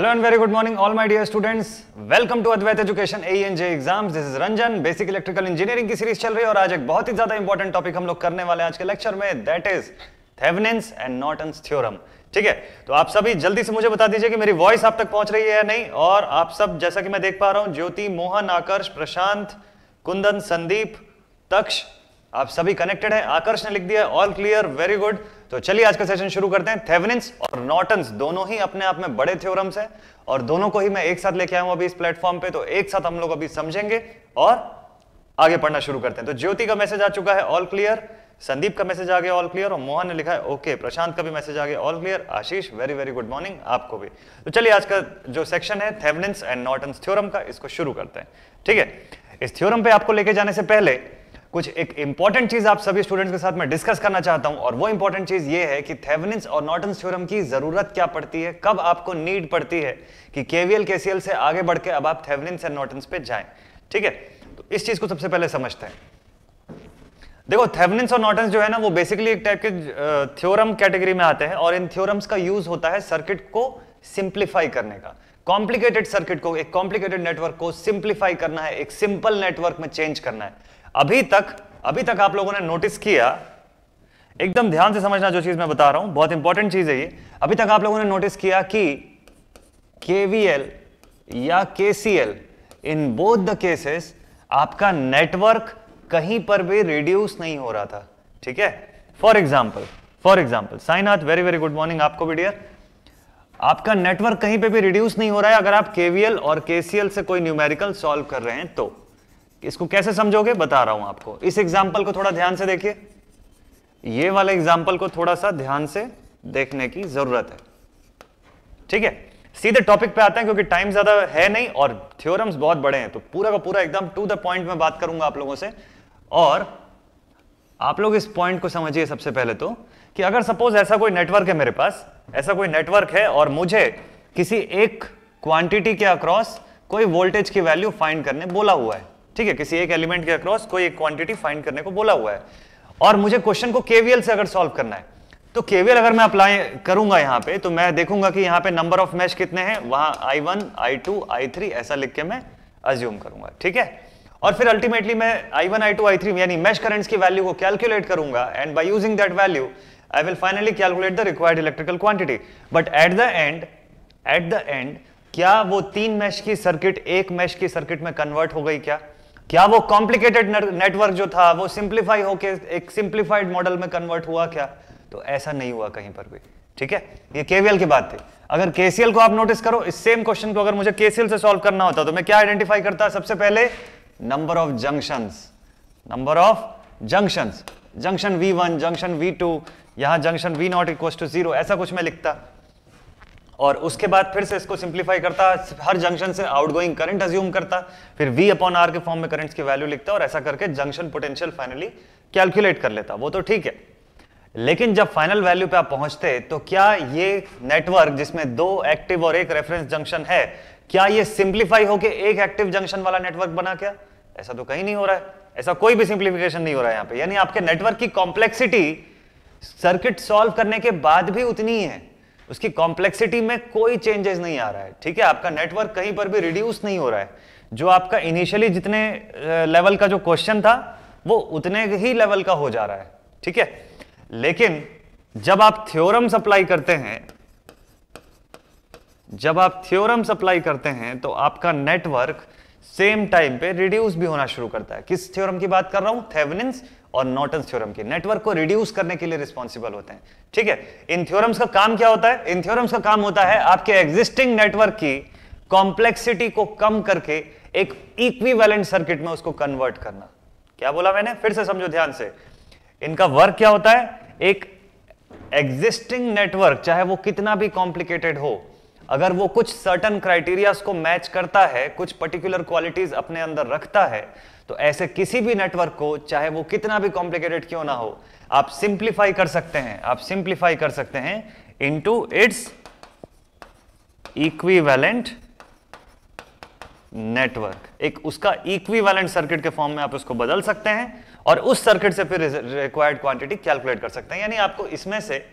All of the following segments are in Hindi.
Hello and very good morning all my dear students welcome to Advait education A N J exams. This is Ranjan basic electrical engineering की सीरीज चल रही है और आज एक बहुत ही ज्यादा इंपॉर्टेंट टॉपिक हम लोग करने वाले आज के लेक्चर में that is Thevenin's and Norton's theorem ठीक है तो आप सभी जल्दी से मुझे बता दीजिए कि मेरी वॉइस आप तक पहुंच रही है या नहीं और आप सब जैसा कि मैं देख पा रहा हूं ज्योति मोहन आकर्ष प्रशांत कुंदन संदीप तक्ष आप सभी कनेक्टेड हैं आकर्ष ने लिख दिया ऑल क्लियर वेरी गुड तो चलिए आज का सेशन शुरू करते हैं थेवनिंस और नॉर्टन्स दोनों ही अपने आप में बड़े थ्योरम्स हैं और दोनों को ही मैं एक साथ लेके आया हूं अभी इस प्लेटफॉर्म पे तो एक साथ हम लोग अभी समझेंगे और आगे पढ़ना शुरू करते हैं तो ज्योति का मैसेज आ चुका है ऑल क्लियर संदीप का मैसेज आ गया ऑल क्लियर और मोहन ने लिखा है ओके प्रशांत का भी मैसेज आ गया all clear Ashish very very good morning आपको भी तो चलिए आज का जो सेक्शन है थेवनिंस एंड नॉर्टन्स थ्योरम का इसको शुरू करते हैं ठीक है इस थ्योरम पे आपको लेके जाने से पहले कुछ एक इंपॉर्टेंट चीज आप सभी स्टूडेंट्स के साथ मैं डिस्कस करना चाहता हूं और वो इंपॉर्टेंट चीज ये है कि थेवनिंस और नॉटन थ्योरम की जरूरत क्या पड़ती है कब आपको नीड पड़ती है कि केवीएल केसीएल से आगे बढ़ के अब आप थेवनिंस एंड नॉर्टन पे जाए ठीक है तो इस चीज को सबसे पहले समझते हैं देखो थेवनिंस और नॉर्टन जो है ना वो बेसिकली एक टाइप के थ्योरम कैटेगरी में आते हैं और इन थ्योरम्स का यूज होता है सर्किट को सिंप्लीफाई करने का कॉम्प्लिकेटेड सर्किट को एक कॉम्प्लिकेटेड नेटवर्क को सिंप्लीफाई करना है एक सिंपल नेटवर्क में चेंज करना है अभी तक अभी तक आप लोगों ने नोटिस किया एकदम ध्यान से समझना जो चीज मैं बता रहा हूं बहुत इंपॉर्टेंट चीज है ये अभी तक आप लोगों ने नोटिस किया कि केवीएल या KCL in both the cases आपका नेटवर्क कहीं पर भी रिड्यूस नहीं हो रहा था ठीक है for example for example Sainath very very good morning आपको भी डियर आपका नेटवर्क कहीं पे भी रिड्यूस नहीं हो रहा है अगर आप केवीएल और केसीएल से कोई न्यूमेरिकल सॉल्व कर रहे हैं तो इसको कैसे समझोगे बता रहा हूं आपको इस एग्जाम्पल को थोड़ा ध्यान से देखिए ये वाला एग्जाम्पल को थोड़ा सा ध्यान से देखने की जरूरत है ठीक है सीधे टॉपिक पे आते हैं क्योंकि टाइम ज्यादा है नहीं और थ्योरम्स बहुत बड़े हैं तो पूरा का पूरा एकदम टू द पॉइंट में बात करूंगा आप लोगों से और आप लोग इस पॉइंट को समझिए सबसे पहले तो कि अगर सपोज ऐसा कोई नेटवर्क है मेरे पास ऐसा कोई नेटवर्क है और मुझे किसी एक क्वांटिटी के अक्रॉस कोई वोल्टेज की वैल्यू फाइंड करने बोला हुआ है ठीक है किसी एक एलिमेंट के अक्रॉस कोई एक क्वांटिटी फाइंड करने को बोला हुआ है और मुझे क्वेश्चन को केवीएल से अगर सॉल्व करना है तो केवीएल अगर मैं अप्लाई करूंगा यहां पे तो मैं देखूंगा कि यहां पे नंबर ऑफ मैच कितने हैं वहां I one I two I three ऐसा लिख के मैं अज्यूम करूंगा ठीक है और फिर अल्टीमेटली मैं I one I two I three यानी मैश करेंट्स की वैल्यू को कैलकुलेट करूंगा and by using that value I will finally calculate the required electrical quantity but at the end at the end क्या वो तीन मैश की सर्किट एक मैश की सर्किट में कन्वर्ट हो गई क्या क्या वो कॉम्प्लिकेटेड नेटवर्क जो था वो सिंप्लीफाई होके एक सिंप्लीफाइड मॉडल में कन्वर्ट हुआ क्या तो ऐसा नहीं हुआ कहीं पर भी ठीक है ये केवीएल की बात थी अगर केसीएल को आप नोटिस करो इस सेम क्वेश्चन को अगर मुझे केसीएल से सॉल्व करना होता तो मैं क्या आइडेंटिफाई करता सबसे पहले number of junction number of junction junction one junction two यहां junction V naught equal to zero ऐसा कुछ मैं लिखता और उसके बाद फिर से इसको सिंप्लीफाई करता हर जंक्शन से आउटगोइंग करंट अज्यूम करता फिर वी अपॉन आर के फॉर्म में करंट्स की वैल्यू लिखता और ऐसा करके जंक्शन पोटेंशियल फाइनली कैलकुलेट कर लेता वो तो ठीक है लेकिन जब फाइनल वैल्यू पे आप पहुंचते तो क्या ये नेटवर्क जिसमें दो एक्टिव और एक रेफरेंस जंक्शन है क्या ये सिंप्लीफाई होके एक एक्टिव जंक्शन वाला नेटवर्क बना क्या ऐसा तो कहीं नहीं हो रहा है ऐसा कोई भी सिंप्लीफिकेशन नहीं हो रहा है यहां पे यानी आपके नेटवर्क की कॉम्प्लेक्सिटी सर्किट सॉल्व करने के बाद भी उतनी है उसकी कॉम्प्लेक्सिटी में कोई चेंजेस नहीं आ रहा है ठीक है आपका नेटवर्क कहीं पर भी रिड्यूस नहीं हो रहा है जो आपका इनिशियली जितने लेवल का जो क्वेश्चन था वो उतने ही लेवल का हो जा रहा है ठीक है लेकिन जब आप थ्योरम सप्लाई करते हैं जब आप थ्योरम सप्लाई करते हैं तो आपका नेटवर्क सेम टाइम पे रिड्यूस भी होना शुरू करता है किस थ्योरम की बात कर रहा हूं थेवनिन्स और नॉटन थ्योरम की नेटवर्क को रिड्यूस करने के लिए रिस्पॉन्सिबल होते हैं ठीक है इन थ्योरम्स का काम क्या होता है इन थ्योरम्स का काम होता है आपके एग्जिस्टिंग नेटवर्क की कॉम्प्लेक्सिटी को कम करके एक इक्विवेलेंट सर्किट में उसको कन्वर्ट करना क्या बोला मैंने फिर से समझो ध्यान से इनका वर्क क्या होता है एक एग्जिस्टिंग नेटवर्क चाहे वो कितना भी कॉम्प्लिकेटेड हो अगर वो कुछ सर्टन क्राइटेरियाज को मैच करता है कुछ पर्टिकुलर क्वालिटीज अपने अंदर रखता है तो ऐसे किसी भी नेटवर्क को चाहे वो कितना भी कॉम्प्लिकेटेड क्यों ना हो आप सिंप्लीफाई कर सकते हैं आप सिंप्लीफाई कर सकते हैं इनटू इट्स इक्विवेलेंट नेटवर्क एक उसका इक्विवेलेंट सर्किट के फॉर्म में आप उसको बदल सकते हैं और उस सर्किट से फिर रिक्वायर्ड क्वांटिटी कैलकुलेट कर सकते हैं यानी आपको इसमें से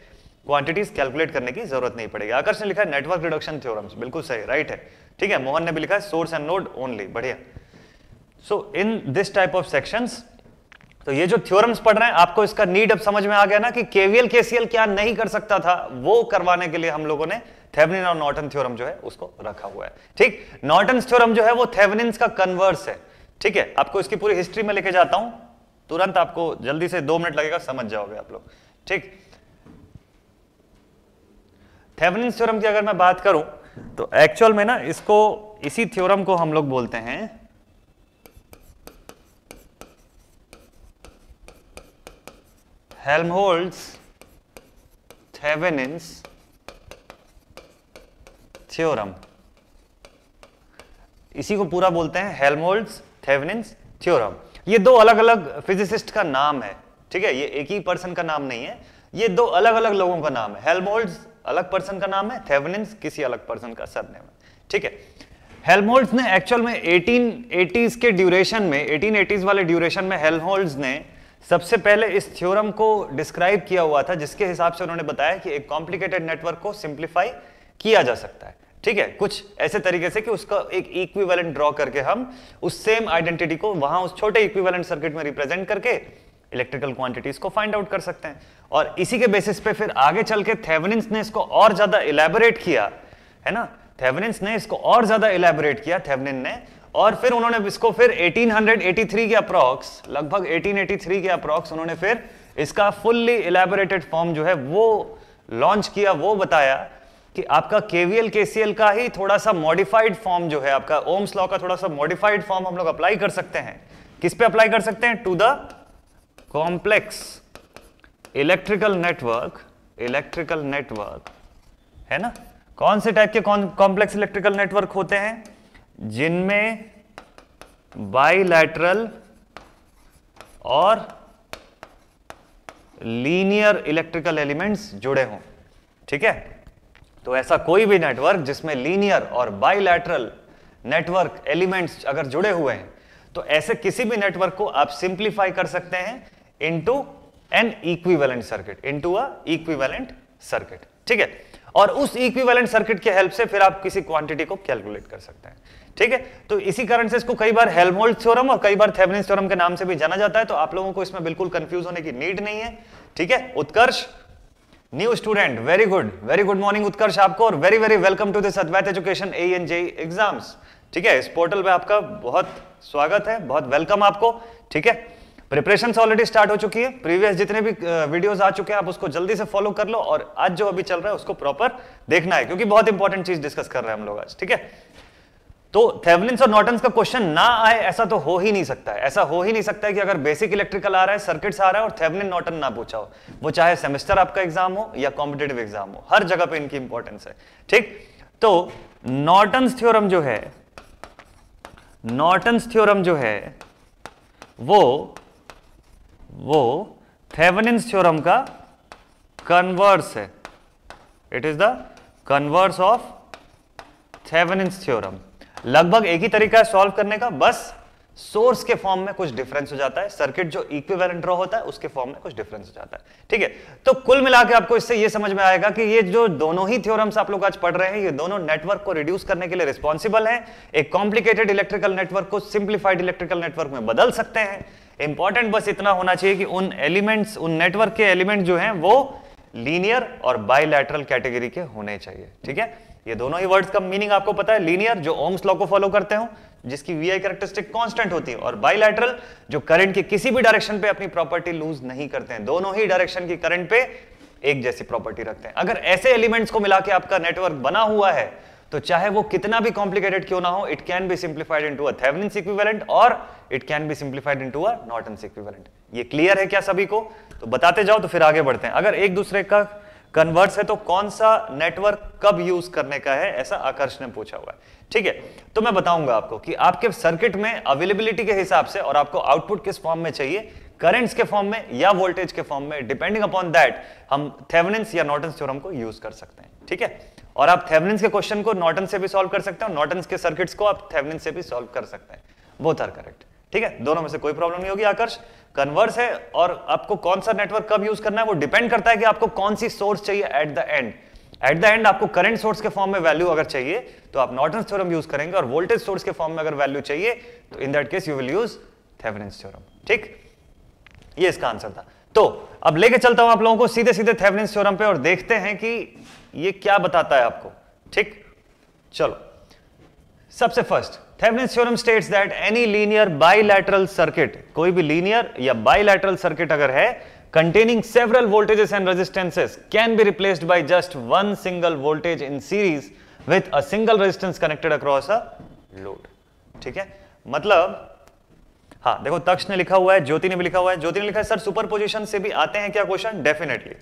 क्वांटिटीज कैलकुलेट करने की जरूरत नहीं पड़ेगी आकर्ष ने लिखा है नेटवर्क रिडक्शन थ्योरम्स बिल्कुल सही राइट है ठीक है मोहन ने भी लिखा है सोर्स एंड नोड ओनली बढ़िया so in this type of section तो ये जो थ्योरम्स पढ़ रहे हैं आपको इसका नीड अब समझ में आ गया ना कि केवीएल केसीएल क्या नहीं कर सकता था वो करवाने के लिए हम लोगों ने थेवनिन और नॉर्टन थ्योरम जो है उसको रखा हुआ है ठीक नॉर्टन थ्योरम जो है वो थेवनिन का कन्वर्स है ठीक है आपको इसकी पूरी हिस्ट्री में लेके जाता हूं तुरंत आपको जल्दी से दो मिनट लगेगा समझ जाओगे आप लोग ठीक थेवनिन थ्योरम की अगर मैं बात करूं तो एक्चुअल में ना इसको इसी थ्योरम को हम लोग बोलते हैं हेल्महोल्ड्स थेवेनिन्स थ्योरम इसी को पूरा बोलते हैं हेल्महोल्ड्स थेवेनिन्स थ्योरम ये दो अलग अलग फिजिसिस्ट का नाम है ठीक है ये एक ही पर्सन का नाम नहीं है ये दो अलग अलग लोगों का नाम है हेल्महोल्ड्स अलग पर्सन का नाम है थेवनिन्स किसी अलग पर्सन का सरनेम है ठीक है हेलमोल्ड ने एक्चुअल में एटीन एटीज के ड्यूरेशन में एटीन एटीज वाले ड्यूरेशन में हेलमोल्ड ने सबसे पहले इस थ्योरम को डिस्क्राइब किया हुआ था जिसके हिसाब से उन्होंने बताया कि एक कॉम्प्लिकेटेड नेटवर्क को सिंप्लीफाई किया जा सकता है ठीक है कुछ ऐसे तरीके से कि उसका एक इक्विवेलेंट ड्रॉ करके हम उस सेम आइडेंटिटी को वहां उस छोटे इक्विवेलेंट सर्किट में रिप्रेजेंट करके इलेक्ट्रिकल क्वांटिटीज को फाइंड आउट कर सकते हैं और इसी के बेसिस पे फिर आगे चल के थेवनिंस ने इसको और ज्यादा इलेबोरेट किया है ना थेवनिंस ने इसको और ज्यादा इलेबोरेट किया थेवनिन ने और फिर उन्होंने इसको फिर 1883 के अप्रॉक्स लगभग 1883 के अप्रॉक्स उन्होंने फिर इसका फुल्ली इलेबोरेटेड फॉर्म जो है वो लॉन्च किया वो बताया कि आपका केवीएल केसीएल का ही थोड़ा सा मॉडिफाइड फॉर्म जो है आपका ओम्स लॉ का थोड़ा सा मॉडिफाइड फॉर्म हम लोग अप्लाई कर सकते हैं किस पे अप्लाई कर सकते हैं to the complex electrical network electrical network है ना कौन से टाइप के कॉम्प्लेक्स इलेक्ट्रिकल नेटवर्क होते हैं जिनमें बाइलैटरल और लीनियर इलेक्ट्रिकल एलिमेंट्स जुड़े हों ठीक है तो ऐसा कोई भी नेटवर्क जिसमें लीनियर और बाइलैटरल नेटवर्क एलिमेंट्स अगर जुड़े हुए हैं तो ऐसे किसी भी नेटवर्क को आप सिंप्लीफाई कर सकते हैं into an equivalent circuit into a equivalent circuit ठीक है और उस इक्विवेलेंट सर्किट के हेल्प से फिर आप किसी क्वांटिटी को कैलकुलेट कर सकते हैं ठीक है तो इसी कारण से इसको कई बार हेल्महोल्ट थ्योरम और कई बार थेवनिस थ्योरम के नाम से भी जाना जाता है तो आप लोगों को इसमें बिल्कुल कंफ्यूज होने की नीड नहीं है ठीक है Utkarsh new student very good very good morning Utkarsh आपको और very very welcome to this Advait education A N J exams ठीक है इस पोर्टल पे आपका बहुत स्वागत है बहुत वेलकम आपको ठीक है प्रिपरेशन ऑलरेडी स्टार्ट हो चुकी है प्रीवियस जितने भी वीडियोस आ चुके हैं आप उसको जल्दी से फॉलो कर लो और आज जो अभी चल रहा है उसको प्रॉपर देखना है क्योंकि बहुत इंपॉर्टेंट चीज डिस्कस कर रहे हैं हम लोग आज ठीक है तो थेवलिन और नॉर्टन का क्वेश्चन ना आए ऐसा तो हो ही नहीं सकता है ऐसा हो ही नहीं सकता है कि अगर बेसिक इलेक्ट्रिकल आ रहा है सर्किट्स आ रहा है और थेवलिन नॉटन ना पूछा हो वो चाहे सेमेस्टर आपका एग्जाम हो या कॉम्पिटेटिव एग्जाम हो हर जगह पर इनकी इंपॉर्टेंस है ठीक तो नॉटन थ्योरम जो है नॉटन थ्योरम जो है वो वो थेवनिन थ्योरम का कन्वर्स है it is the converse of Thevenin theorem लगभग एक ही तरीका है सॉल्व करने का बस सोर्स के फॉर्म में कुछ डिफरेंस हो जाता है सर्किट जो इक्विवेलेंट रो होता है उसके फॉर्म में कुछ डिफरेंस हो जाता है ठीक है तो कुल मिलाकर आपको इससे ये समझ में आएगा कि ये जो दोनों ही थ्योरम्स आप लोग आज पढ़ रहे हैं ये दोनों नेटवर्क को रिड्यूस करने के लिए रिस्पॉन्सिबल है एक कॉम्प्लीकेटेड इलेक्ट्रिकल नेटवर्क को सिंप्लीफाइड इलेक्ट्रिकल नेटवर्क में बदल सकते हैं इंपॉर्टेंट बस इतना होना चाहिए कि उन एलिमेंट्स उन नेटवर्क के एलिमेंट जो हैं वो लीनियर और बायलैटरल कैटेगरी के होने चाहिए ठीक है ये दोनों ही वर्ड्स का मीनिंग आपको पता है लीनियर जो ओम्स लॉ को फॉलो करते हो जिसकी वी आई करेक्टरिस्टिक कॉन्स्टेंट होती है और बायलैटरल जो करंट के किसी भी डायरेक्शन पे अपनी प्रॉपर्टी लूज नहीं करते हैं दोनों ही डायरेक्शन की करंट पे एक जैसी प्रॉपर्टी रखते हैं अगर ऐसे एलिमेंट्स को मिला के आपका नेटवर्क बना हुआ है तो चाहे वो कितना भी कॉम्प्लिकेटेड क्यों ना हो it can be simplified into a equivalent और it can be simplified into a Norton equivalent ये क्लियर है क्या सभी को तो बताते जाओ तो फिर आगे बढ़ते हैं अगर एक दूसरे का कन्वर्स है तो कौन सा नेटवर्क कब यूज करने का है ऐसा आकर्ष ने पूछा हुआ है ठीक है तो मैं बताऊंगा आपको कि आपके सर्किट में अवेलेबिलिटी के हिसाब से और आपको आउटपुट किस फॉर्म में चाहिए करंट्स के फॉर्म में या वोल्टेज के फॉर्म में डिपेंडिंग अपॉन दैट हम थेवनेंस या नॉटन थ्योरम को यूज कर सकते हैं ठीक है और आप थेवनिन के क्वेश्चन को नॉटन से भी सॉल्व कर सकते हैं नॉटन के सर्किट्स को आप थेवनिन से भी सॉल्व कर सकते हैं बोथ आर करेक्ट ठीक है दोनों में से कोई प्रॉब्लम नहीं होगी आकर्ष कन्वर्स है और आपको कौन सा नेटवर्क कब यूज करना है वो डिपेंड करता है कि आपको कौन सी सोर्स चाहिए at the end at the end आपको करंट सोर्स के फॉर्म में वैल्यू अगर चाहिए तो आप नॉर्टन थ्योरम यूज करेंगे और वोल्टेज सोर्स के फॉर्म में अगर वैल्यू चाहिए तो in that case you will use Thevenin theorem ठीक ये इसका आंसर था तो अब लेके चलता हूं आप लोगों को सीधे सीधे थेवनिन थ्योरम पे और देखते हैं कि ये क्या बताता है आपको ठीक चलो सबसे first Thevenin theorem states that any linear bilateral circuit कोई भी लीनियर या बाइलैटरल सर्किट अगर है containing several voltages and resistances can be replaced by just one single voltage in series with a single resistance connected across a load ठीक है मतलब हाँ देखो तक्ष ने लिखा हुआ है ज्योति ने भी लिखा हुआ है ज्योति ने लिखा है सर सुपर पोजिशन से भी आते हैं क्या क्वेश्चन डेफिनेटली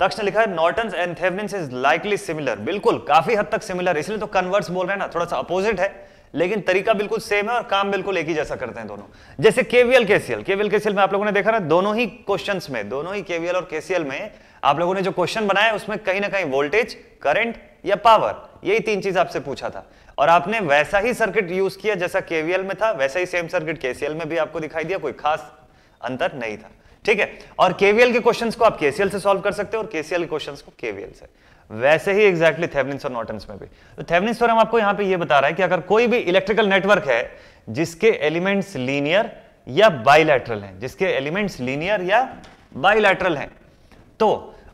तक्ष ने लिखा है Norton and Thevenin is likely similar बिल्कुल काफी हद तक सिमिलर इसलिए तो कन्वर्स बोल रहे हैं ना थोड़ा सा अपोजिट है लेकिन तरीका बिल्कुल सेम है और काम बिल्कुल एक ही जैसा करते हैं दोनों जैसे केवीएल केसीएल केवीएल केसीएल में आप लोगों ने देखा ना दोनों ही क्वेश्चन में दोनों ही केवीएल और केसीएल में आप लोगों ने जो क्वेश्चन बनाया उसमें कहीं ना कहीं वोल्टेज करंट या पावर यही तीन चीज आपसे पूछा था और आपने वैसा ही सर्किट यूज किया जैसा केवीएल में था वैसा ही सेम सर्किट केसीएल में भी आपको दिखाई दिया कोई खास अंतर नहीं था ठीक है और केवीएल के क्वेश्चन को आप केसीएल से सोल्व कर सकते हो और केसीएल के क्वेश्चन को केवीएल से वैसे ही एक्जैक्टली थे और में भी तो थेवनिन आपको यहां पे ये बता रहा है कि अगर कोई भी इलेक्ट्रिकल नेटवर्क है जिसके एलिमेंट्स लीनियर या बाइलैटरल हैं जिसके एलिमेंट्स लीनियर या बाइलैटरल हैं तो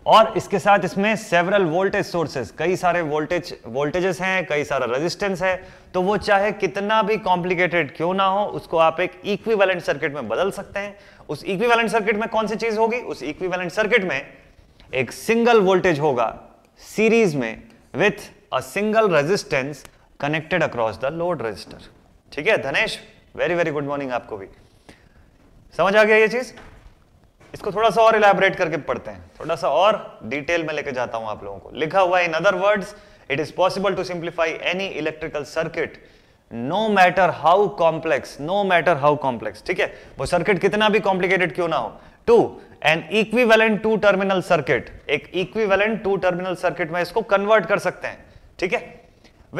और इसके साथ इसमें सेवरल वोल्टेज सोर्सेस कई सारे वोल्टेज वोल्टेजेस हैं कई सारा रेजिस्टेंस है तो वो चाहे कितना भी कॉम्प्लिकेटेड क्यों ना हो उसको आप एक इक्विवेलेंट सर्किट में बदल सकते हैं उस इक्विवेलेंट सर्किट में कौन सी चीज होगी उस इक्विवेलेंट सर्किट में एक सिंगल वोल्टेज होगा सीरीज में with a single resistance connected across the load resistor ठीक है Dhanesh very very good morning आपको भी समझ आ गया ये चीज़ इसको थोड़ा सा और इलेबोरेट करके पढ़ते हैं थोड़ा सा और डिटेल में लेके जाता हूं आप लोगों को लिखा हुआ in other words it is possible to simplify any electrical circuit no matter how complex no matter how complex ठीक है वो सर्किट कितना भी कॉम्प्लिकेटेड क्यों ना हो to an equivalent two terminal circuit एक इक्विवेलेंट टू टर्मिनल सर्किट में इसको कन्वर्ट कर सकते हैं ठीक है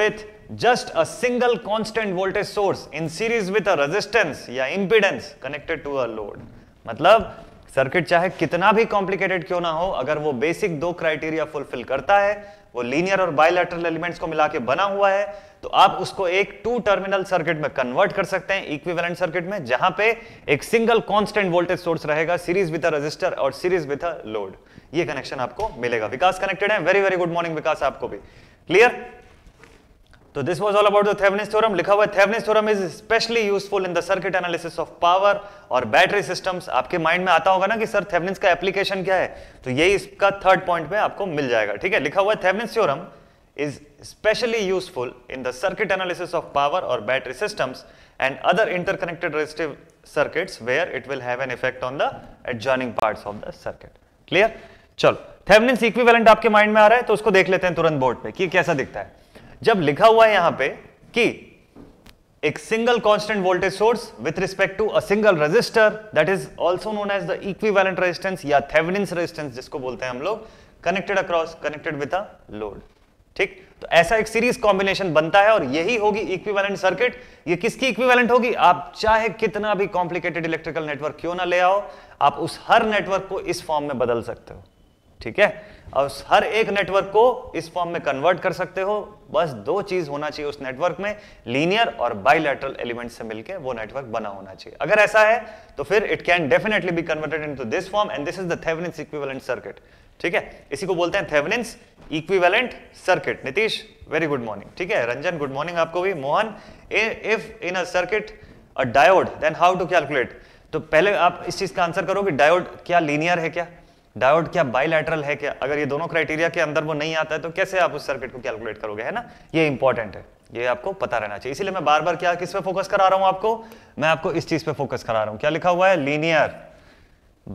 with just a single constant voltage source in series with a resistance या impedance connected to a load मतलब सर्किट चाहे कितना भी कॉम्प्लिकेटेड क्यों ना हो अगर वो बेसिक दो क्राइटेरिया फुलफिल करता है वो लीनियर और बायलैटरल एलिमेंट्स को मिला के बना हुआ है तो आप उसको एक टू टर्मिनल सर्किट में कन्वर्ट कर सकते हैं इक्विवेलेंट सर्किट में जहां पे एक सिंगल कांस्टेंट वोल्टेज सोर्स रहेगा सीरीज विद अ रजिस्टर और सीरीज विद अ लोड ये कनेक्शन आपको मिलेगा विकास कनेक्टेड है very very good morning Vikas आपको भी क्लियर तो this was all about the Thevenin theorem लिखा हुआ है Thevenin theorem is specially useful in the circuit analysis of power और बैटरी सिस्टम्स आपके माइंड में आता होगा ना कि सर थेवेनिन का एप्लीकेशन क्या है तो यही इसका थर्ड पॉइंट में आपको मिल जाएगा ठीक है लिखा हुआ है Thevenin theorem is specially useful in the circuit analysis of power और battery systems and other interconnected resistive circuits where it will have an effect on the adjoining parts of the circuit clear चलो थेवेनिन इक्विवेलेंट आपके माइंड में आ रहा है तो उसको देख लेते हैं तुरंत बोर्ड पे कि कैसा दिखता है जब लिखा हुआ है यहां पे कि एक single constant voltage source with respect to a single resistor that is also known as the equivalent resistance या थेवनिंस रेजिस्टेंस जिसको बोलते हैं हम लोग connected across connected with a load ठीक तो ऐसा एक सीरीज कॉम्बिनेशन बनता है और यही होगी इक्विवेलेंट सर्किट ये किसकी इक्विवेलेंट होगी आप चाहे कितना भी कॉम्प्लिकेटेड इलेक्ट्रिकल नेटवर्क क्यों ना ले आओ आप उस हर नेटवर्क को इस फॉर्म में बदल सकते हो ठीक है अब हर एक नेटवर्क को इस फॉर्म में कन्वर्ट कर सकते हो बस दो चीज होना चाहिए उस नेटवर्क में लीनियर और बाइलेटरल एलिमेंट से मिलकर वो नेटवर्क बना होना चाहिए अगर ऐसा है तो फिर it can definitely be converted into this form and this is the equivalent circuit ठीक है इसी को बोलते हैं Thevenin's equivalent circuit Nitish very good morning ठीक है रंजन गुड मॉर्निंग आपको भी Mohan if in a circuit a diode then how to calculate तो पहले आप इस चीज का आंसर करो कि डायोड क्या लीनियर है क्या डायोड क्या बाइलेटरल है क्या अगर ये दोनों क्राइटेरिया के अंदर वो नहीं आता है तो कैसे आप उस सर्किट को कैलकुलेट करोगे है ना ये इंपॉर्टेंट है ये आपको पता रहना चाहिए इसीलिए मैं बार बार क्या किस पे फोकस करा रहा हूं आपको मैं आपको इस चीज पे फोकस करा रहा हूं क्या लिखा हुआ है लीनियर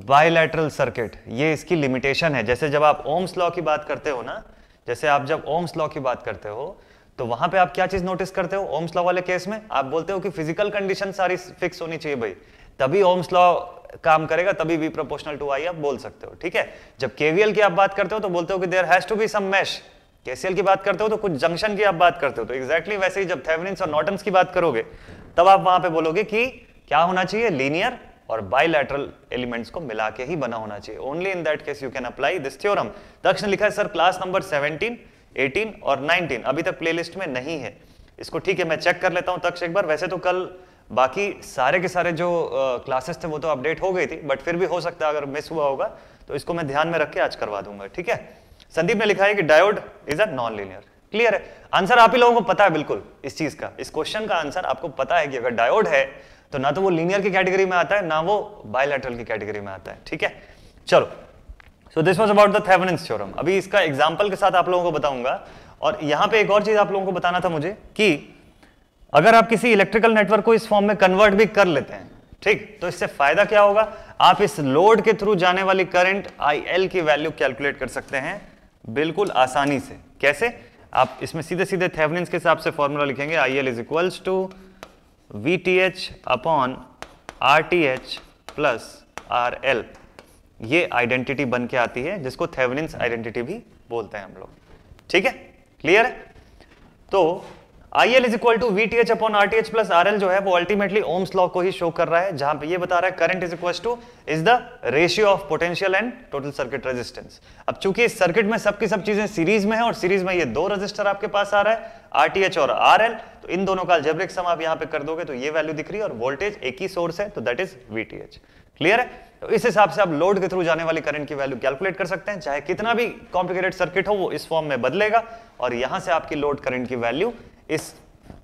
बायोलैटरल सर्किट ये इसकी लिमिटेशन है जैसे जब आप ओम्स लॉ की बात करते हो ना जैसे आप जब ओम्स लॉ की बात करते हो तो वहां पे आप क्या चीज नोटिस करते हो ओम्स लॉ वाले केस में आप बोलते हो कि फिजिकल कंडीशन सारी फिक्स होनी चाहिए भाई तभी ओम्स लॉ काम करेगा तभी वी प्रोपोर्शनल टू आई आप बोल सकते हो ठीक है जब केवीएल की आप बात करते हो तो बोलते हो कि there has to be some mesh KCL की बात करते हो तो कुछ जंक्शन की आप बात करते हो तो एक्जैक्टली exactly वैसे ही जब थेवनिन्स और नॉटन्स की बात करोगे तब आप वहां पे बोलोगे कि क्या होना चाहिए लीनियर और बायलैटरल एलिमेंट्स को मिला के ही बना होना चाहिए only in that case you can apply this theorem Daksh ने लिखा है सर क्लास नंबर 17, 18 और 19 अभी तक प्लेलिस्ट में नहीं है इसको ठीक है मैं चेक कर लेता हूं तक्ष एक बार वैसे तो कल बाकी सारे के सारे जो क्लासेस थे वो तो अपडेट हो गई थी बट फिर भी हो सकता है अगर मिस हुआ होगा तो इसको मैं ध्यान में रख के आज करवा दूंगा ठीक है संदीप ने लिखा है कि diode is a non linear clear है आंसर आप ही लोगों को पता है बिल्कुल इस चीज का इस क्वेश्चन का आंसर आपको पता है कि अगर डायोड है तो ना तो वो लीनियर की कैटेगरी में आता है ना वो बायोलेट्रल की कैटेगरी में आता है ठीक है चलो so this was about the theorem अभी इसका एग्जाम्पल के साथ आप लोगों को बताऊंगा और यहां पे एक और चीज आप लोगों को बताना था मुझे कि अगर आप किसी इलेक्ट्रिकल नेटवर्क को इस फॉर्म में कन्वर्ट भी कर लेते हैं ठीक तो इससे फायदा क्या होगा आप इस लोड के थ्रू जाने वाली करंट आई की वैल्यू कैलकुलेट कर सकते हैं बिल्कुल आसानी से कैसे आप इसमें सीधे सीधे थेवनिंस के हिसाब से फॉर्मूला लिखेंगे I L is equals to V T H upon R T H plus R L ये आइडेंटिटी बन के आती है जिसको थेवनिंस आइडेंटिटी भी बोलते हैं हम लोग ठीक है क्लियर है तो I L is equal to V T H upon R T H plus R L जो है वो अल्टीमेटली ओम्स लॉ को ही शो कर रहा है जहां पे ये बता रहा है current is equal to is the ratio of potential and total circuit resistance अब चूंकि इस सर्किट में सबकी सब चीजें सीरीज में है और सीरीज में ये दो रजिस्टर आपके पास आ रहा है आरटीएच और आरएल तो इन दोनों का जेब्रिक सम आप यहां पे कर दोगे तो ये वैल्यू दिख रही है और वोल्टेज एक ही सोर्स है तो दैट इज वीटीएच क्लियर है तो इस हिसाब से आप लोड के थ्रू जाने वाली करंट की वैल्यू कैलकुलेट कर सकते हैं चाहे कितना भी कॉम्प्लिकेटेड सर्किट हो वो इस फॉर्म में बदलेगा और यहां से आपकी लोड करंट की वैल्यू इस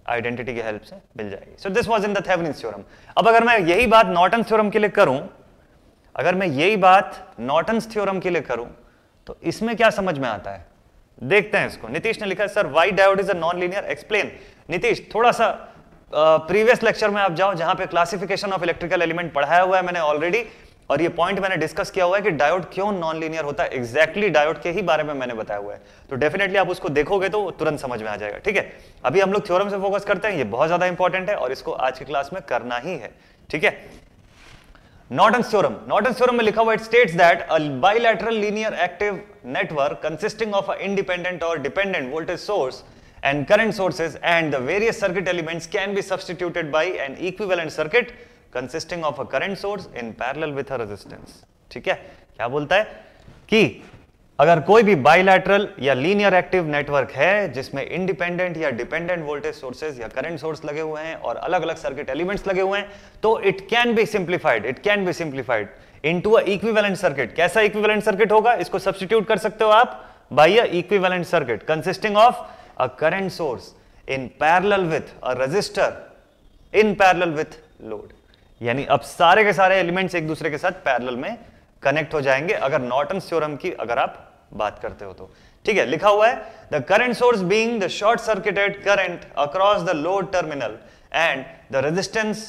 आइडेंटिटी की हेल्प से मिल जाएगी सो दिस वॉज इन दिन थ्योरम अब अगर मैं यही बात नॉटन थ्योरम के लिए करूं अगर मैं यही बात नॉटन थ्योरम के लिए करूं तो इसमें क्या समझ में आता है देखते हैं इसको नीतीश ने लिखा sir why diode is a non linear explain Nitish थोड़ा सा प्रीवियस uh, लेक्चर में आप जाओ जहां पे क्लासिफिकेशन ऑफ इलेक्ट्रिकल एलिमेंट पढ़ाया हुआ है मैंने ऑलरेडी और ये पॉइंट मैंने डिस्कस किया हुआ है कि डायोड क्यों नॉन लीनियर होता है एग्जैक्टली डायोड के ही बारे में मैंने बताया हुआ है तो डेफिनेटली आप उसको देखोगे तो तुरंत समझ में आ जाएगा ठीक है अभी हम लोग थ्योरम से फोकस करते हैं ये बहुत ज्यादा इंपॉर्टेंट है और इसको आज की क्लास में करना ही है ठीक है नॉर्टन थ्योरम नॉर्टन थ्योरम में लिखा हुआ it states that a bilateral linear active network consisting of a independent और dependent voltage source and current sources and the various circuit elements can be substituted by an equivalent circuit consisting of a current source in parallel with a resistance ठीक है क्या बोलता है कि अगर कोई भी बाइलैटरल या लीनियर एक्टिव नेटवर्क है जिसमें इंडिपेंडेंट या डिपेंडेंट वोल्टेज सोर्सेज या करंट सोर्स लगे हुए हैं और अलग अलग सर्किट एलिमेंट्स लगे हुए हैं तो it can be simplified it can be simplified into a equivalent circuit कैसा इक्विवेलेंट सर्किट होगा इसको सब्सटीट्यूट कर सकते हो आप by a equivalent circuit consisting of a current source in parallel with a resistor in parallel with load यानी अब सारे के सारे एलिमेंट्स एक दूसरे के साथ पैरेलल में कनेक्ट हो जाएंगे अगर नॉर्टन थ्योरम की अगर आप बात करते हो तो ठीक है लिखा हुआ है the current source being the short circuited current across the load terminal and the resistance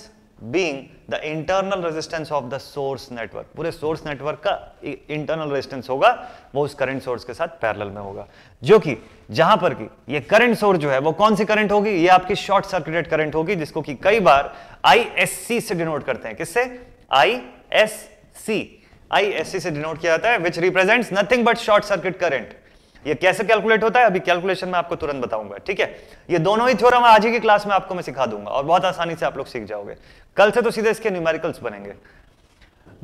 being the internal resistance of the source network पूरे source network का internal resistance होगा वो उस current source के साथ parallel में होगा जो कि जहां पर कि ये current source जो है वो कौन सी current होगी ये आपकी short circuited current होगी जिसको कि कई बार ISC से denote करते हैं किससे ISC ISC से denote किया जाता है which represents nothing but short circuit current ये कैसे कैलकुलेट होता है अभी कैलकुलेशन में आपको तुरंत बताऊंगा ठीक है ये दोनों ही थ्योरम आज ही की क्लास में आपको मैं सिखा दूंगा और बहुत आसानी से आप लोग सीख जाओगे कल से तो सीधे इसके न्यूमेरिकल्स बनेंगे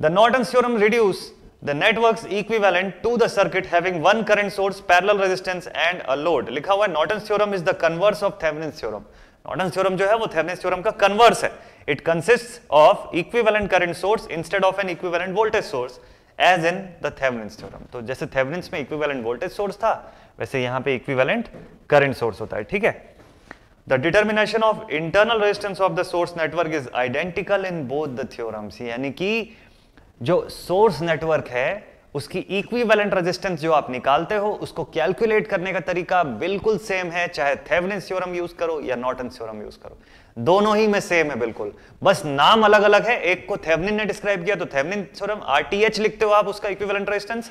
the Norton theorem reduce the networks equivalent to the circuit having one current source parallel resistance and a load लिखा हुआ है Norton theorem is the converse of Thevenin जो है वो थ्योरम का कन्वर्स है it consist of equivalent current source instead of an equivalent voltage source as in the Thevenin's तो जैसे थेवनिन्स में इक्विवेलेंट वोल्टेज सोर्स था वैसे यहां पर इक्विवेलेंट करेंट सोर्स होता है ठीक है the determination of internal resistance of the source network is identical in both the theorems यानी कि जो सोर्स नेटवर्क है उसकी इक्विवेलेंट रेजिस्टेंस जो आप निकालते हो उसको कैलकुलेट करने का तरीका बिल्कुल सेम है चाहे थेवनिन थ्योरम यूज करो या नॉटन थ्योरम यूज करो दोनों ही में सेम है बिल्कुल बस नाम अलग अलग है एक को थेवनिन ने डिस्क्राइब किया तो थेवनिन थ्योरम आरटीएच लिखते हो आप उसका इक्विवेलेंट रेजिस्टेंस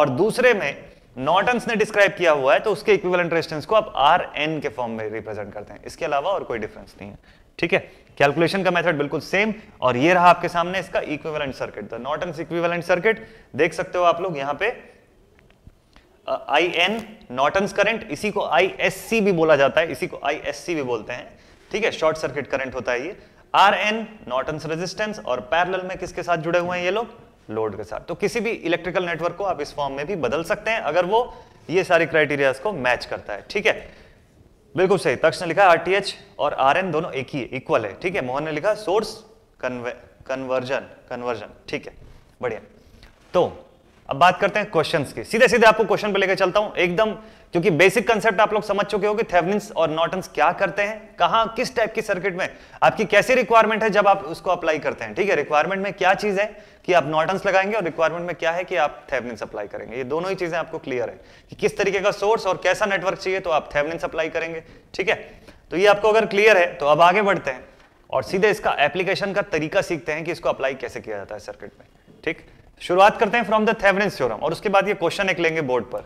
और दूसरे में नॉर्टन्स ने डिस्क्राइब किया हुआ है तो उसके इक्विवेलेंट रेजिस्टेंस को आप आर एन के फॉर्म में रिप्रेजेंट करते हैं इसके अलावा और कोई डिफरेंस नहीं है ठीक है कैलकुलेशन का मेथड बिल्कुल सेम और ये रहा आपके सामने इसका equivalent circuit the Norton's equivalent circuit देख सकते हो आप लोग यहां पे आई एन नॉर्टन्स करंट इसी को आई एस सी भी बोला जाता है इसी को आई एस सी भी बोलते हैं ठीक है शॉर्ट सर्किट करंट होता है ये आर एन नॉटन्स रेजिस्टेंस और पैरेलल में किसके साथ जुड़े हुए हैं ये लोग लोड के साथ तो किसी भी इलेक्ट्रिकल नेटवर्क को आप इस फॉर्म में भी बदल सकते हैं अगर वो ये सारी क्राइटेरिया को मैच करता है ठीक है बिल्कुल सही तक्ष ने लिखा आर टी एच और आर एन दोनों एक ही इक्वल है ठीक है मोहन ने लिखा सोर्स कन्वर्जन कन्वर्जन ठीक है बढ़िया तो अब बात करते हैं क्वेश्चंस की सीधे सीधे आपको क्वेश्चन पे लेकर चलता हूं एकदम क्योंकि बेसिक कंसेप्ट आप लोग समझ चुके होंगे थे और नॉटन क्या करते हैं कहां किस टाइप की सर्किट में आपकी कैसी रिक्वायरमेंट है जब आप उसको अप्लाई करते हैं ठीक है रिक्वायरमेंट में क्या चीज है कि आप नॉटन्स लगाएंगे और रिक्वायरमेंट में क्या है कि आप थे अप्लाई करेंगे ये दोनों ही चीजें आपको क्लियर है कि किस तरीके का सोर्स और कैसा नेटवर्क चाहिए तो आप थे अप्लाई करेंगे ठीक है तो ये आपको अगर क्लियर है तो अब आगे बढ़ते हैं और सीधे इसका एप्लीकेशन का तरीका सीखते हैं कि इसको अप्लाई कैसे किया जाता है सर्किट में ठीक शुरुआत करते हैं फ्रॉम द थेवनिन थ्योरम और उसके बाद ये क्वेश्चन एक लेंगे बोर्ड पर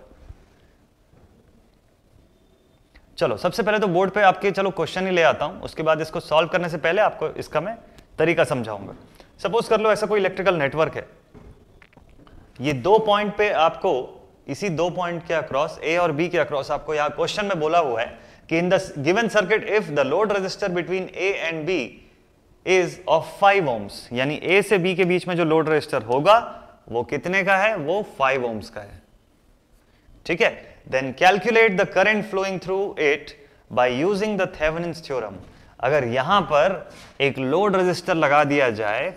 चलो सबसे पहले तो बोर्ड पे आपके चलो क्वेश्चन ही ले आता हूँ उसके बाद इसको सॉल्व करने से पहले आपको इसका मैं तरीका समझाऊंगा सपोज कर लो ऐसा कोई इलेक्ट्रिकल नेटवर्क है ये दो पॉइंट पे आपको इसी दो पॉइंट के अक्रॉस ए और बी के अक्रॉस आपको यहाँ क्वेश्चन में बोला हुआ है कि in the given circuit if the load resistor between A and B is of five ohms यानी ए से बी के बीच में जो लोड रजिस्टर होगा वो कितने का है वो फाइव ओम्स का है ठीक है then calculate the current flowing through it by using the Thevenin's theorem. अगर यहां पर एक लोड रजिस्टर लगा दिया जाए